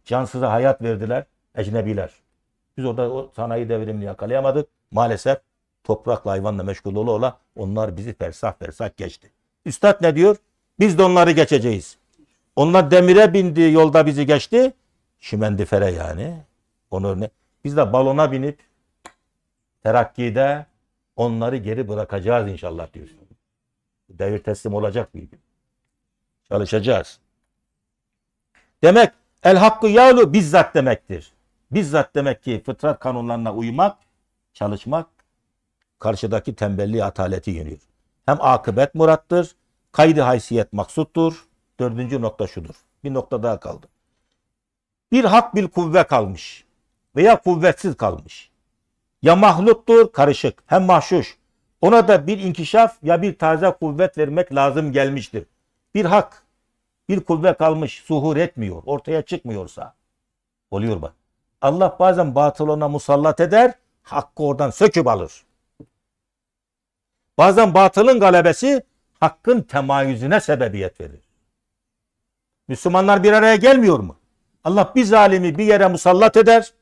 Cansıza hayat verdiler ecnebiler. Biz orada o sanayi devrimini yakalayamadık. Maalesef toprakla hayvanla meşgul ola ola onlar bizi fersah fersah geçti. Üstad ne diyor? Biz de onları geçeceğiz. Onlar demire bindi yolda bizi geçti. Şimendifere yani. Onu ne? Biz de balona binip terakkide onları geri bırakacağız inşallah diyor. Devir teslim olacak bir gün. Çalışacağız. Demek el hakkı yalu bizzat demektir. Bizzat demek ki fıtrat kanunlarına uymak, çalışmak karşıdaki tembelliği ataleti yeniyor. Hem akıbet murattır, kaydı haysiyet maksuttur. Dördüncü nokta şudur. Bir nokta daha kaldı. Bir hak bir kuvve kalmış veya kuvvetsiz kalmış. Ya mahluttur karışık hem mahşuş. Ona da bir inkişaf ya bir taze kuvvet vermek lazım gelmiştir. Bir hak, bir kuvvet kalmış, suhur etmiyor, ortaya çıkmıyorsa. Oluyor bak. Allah bazen batılona musallat eder, hakkı oradan söküp alır. Bazen batılın galebesi hakkın temayüzüne sebebiyet verir. Müslümanlar bir araya gelmiyor mu? Allah bir zalimi bir yere musallat eder,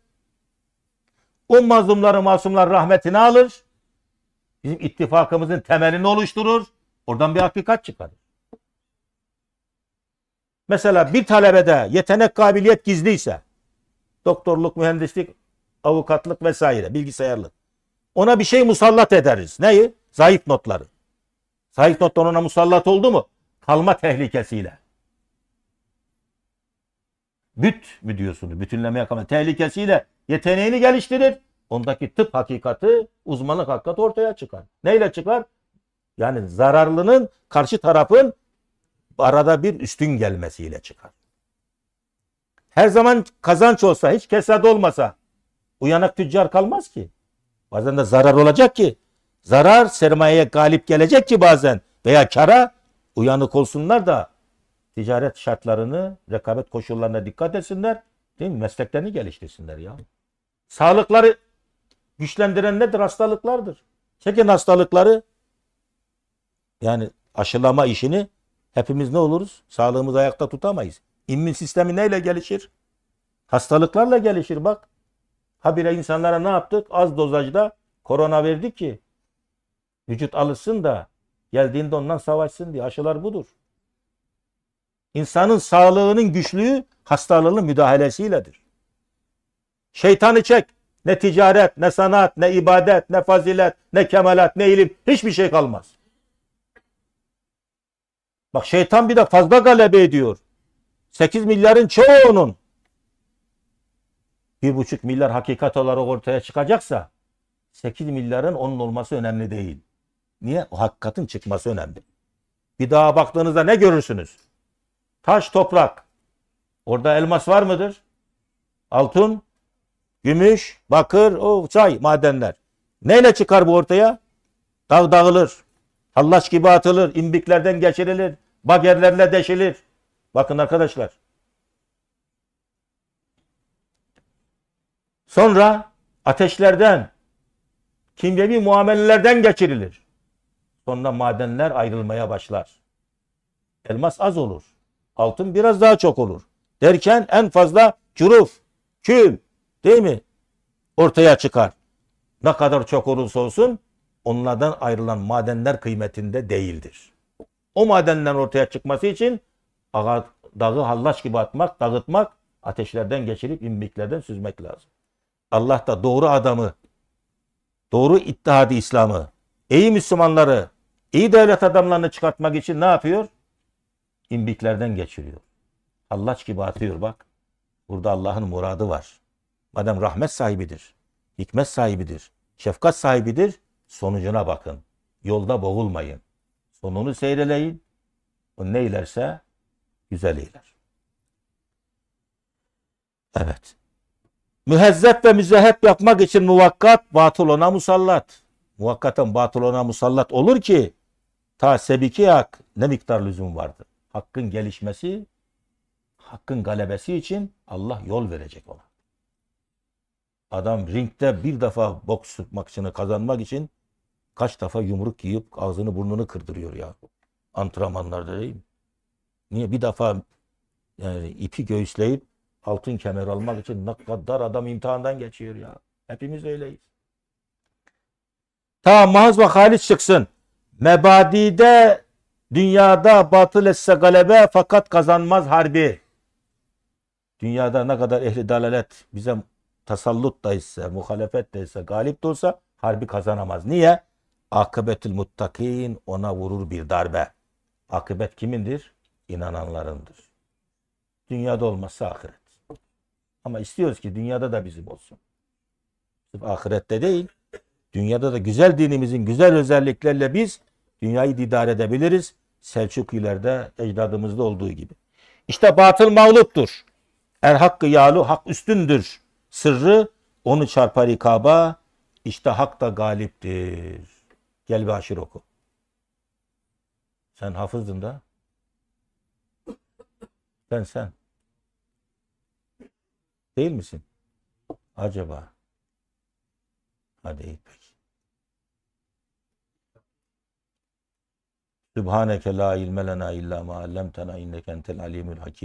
o mazlumları masumlar rahmetini alır. Bizim ittifakımızın temelini oluşturur. Oradan bir hakikat çıkar. Mesela bir talebede yetenek kabiliyet gizliyse doktorluk, mühendislik, avukatlık vesaire, bilgisayarlık. Ona bir şey musallat ederiz. Neyi? Zayıf notları. Zayıf notlar ona musallat oldu mu? Kalma tehlikesiyle büt mü diyorsunuz? Bütünleme yakalama tehlikesiyle yeteneğini geliştirir. Ondaki tıp hakikati, uzmanlık hakikati ortaya çıkar. Neyle çıkar? Yani zararlının karşı tarafın arada bir üstün gelmesiyle çıkar. Her zaman kazanç olsa, hiç kesat olmasa uyanık tüccar kalmaz ki. Bazen de zarar olacak ki. Zarar sermayeye galip gelecek ki bazen veya kara uyanık olsunlar da ticaret şartlarını, rekabet koşullarına dikkat etsinler. Değil mi? Mesleklerini geliştirsinler ya. Sağlıkları güçlendiren nedir? Hastalıklardır. Çekin hastalıkları yani aşılama işini hepimiz ne oluruz? Sağlığımızı ayakta tutamayız. İmmün sistemi neyle gelişir? Hastalıklarla gelişir bak. Habire insanlara ne yaptık? Az dozajda korona verdik ki vücut alışsın da geldiğinde ondan savaşsın diye. Aşılar budur. İnsanın sağlığının güçlüğü hastalığının müdahalesiyledir. Şeytanı çek. Ne ticaret, ne sanat, ne ibadet, ne fazilet, ne kemalat, ne ilim hiçbir şey kalmaz. Bak şeytan bir de fazla galebe ediyor. 8 milyarın çoğunun bir buçuk milyar hakikat olarak ortaya çıkacaksa 8 milyarın onun olması önemli değil. Niye? O hakikatin çıkması önemli. Bir daha baktığınızda ne görürsünüz? Taş, toprak. Orada elmas var mıdır? Altın, gümüş, bakır, o çay, madenler. Neyle çıkar bu ortaya? Dağ dağılır. Hallaç gibi atılır. imbiklerden geçirilir. Bagerlerle deşilir. Bakın arkadaşlar. Sonra ateşlerden, kimyevi muamelelerden geçirilir. Sonra madenler ayrılmaya başlar. Elmas az olur. Altın biraz daha çok olur. Derken en fazla küruf, kül değil mi? Ortaya çıkar. Ne kadar çok olursa olsun onlardan ayrılan madenler kıymetinde değildir. O madenlerin ortaya çıkması için dağı hallaç gibi atmak, dağıtmak, ateşlerden geçirip imbiklerden süzmek lazım. Allah da doğru adamı, doğru ittihadı İslam'ı, iyi Müslümanları, iyi devlet adamlarını çıkartmak için ne yapıyor? imbiklerden geçiriyor. Allah gibi atıyor bak. Burada Allah'ın muradı var. Madem rahmet sahibidir, hikmet sahibidir, şefkat sahibidir, sonucuna bakın. Yolda boğulmayın. Sonunu seyreleyin. O ne ilerse güzel iler. Evet. Mühezzep ve müzehep yapmak için muvakkat batıl ona musallat. Muvakkaten batıl ona musallat olur ki ta sebiki hak ne miktar lüzum vardır hakkın gelişmesi, hakkın galebesi için Allah yol verecek ona. Adam ringde bir defa boks maçını kazanmak için kaç defa yumruk yiyip ağzını burnunu kırdırıyor ya. Antrenmanlarda değil mi? Niye bir defa yani ipi göğüsleyip altın kemer almak için ne kadar adam imtihandan geçiyor ya. Hepimiz öyleyiz. Tamam, mahz ve halis çıksın. Mebadide Dünyada batıl etse galebe fakat kazanmaz harbi. Dünyada ne kadar ehli dalalet bize tasallut da ise, muhalefet de ise, galip de olsa harbi kazanamaz. Niye? Akıbetül muttakin ona vurur bir darbe. Akıbet kimindir? İnananlarındır. Dünyada olmazsa ahiret. Ama istiyoruz ki dünyada da bizim olsun. Ahirette değil. Dünyada da güzel dinimizin güzel özelliklerle biz Dünyayı idare edebiliriz. Selçukilerde ecdadımızda olduğu gibi. İşte batıl mağluptur. Er hakkı yalu hak üstündür. Sırrı onu çarpar ikaba. İşte hak da galiptir. Gel bir aşır oku. Sen hafızdın da. Sen sen. Değil misin? Acaba. Hadi. peki. Sübhaneke la ilme lena illa ma allamtena inneke entel alimul hakim.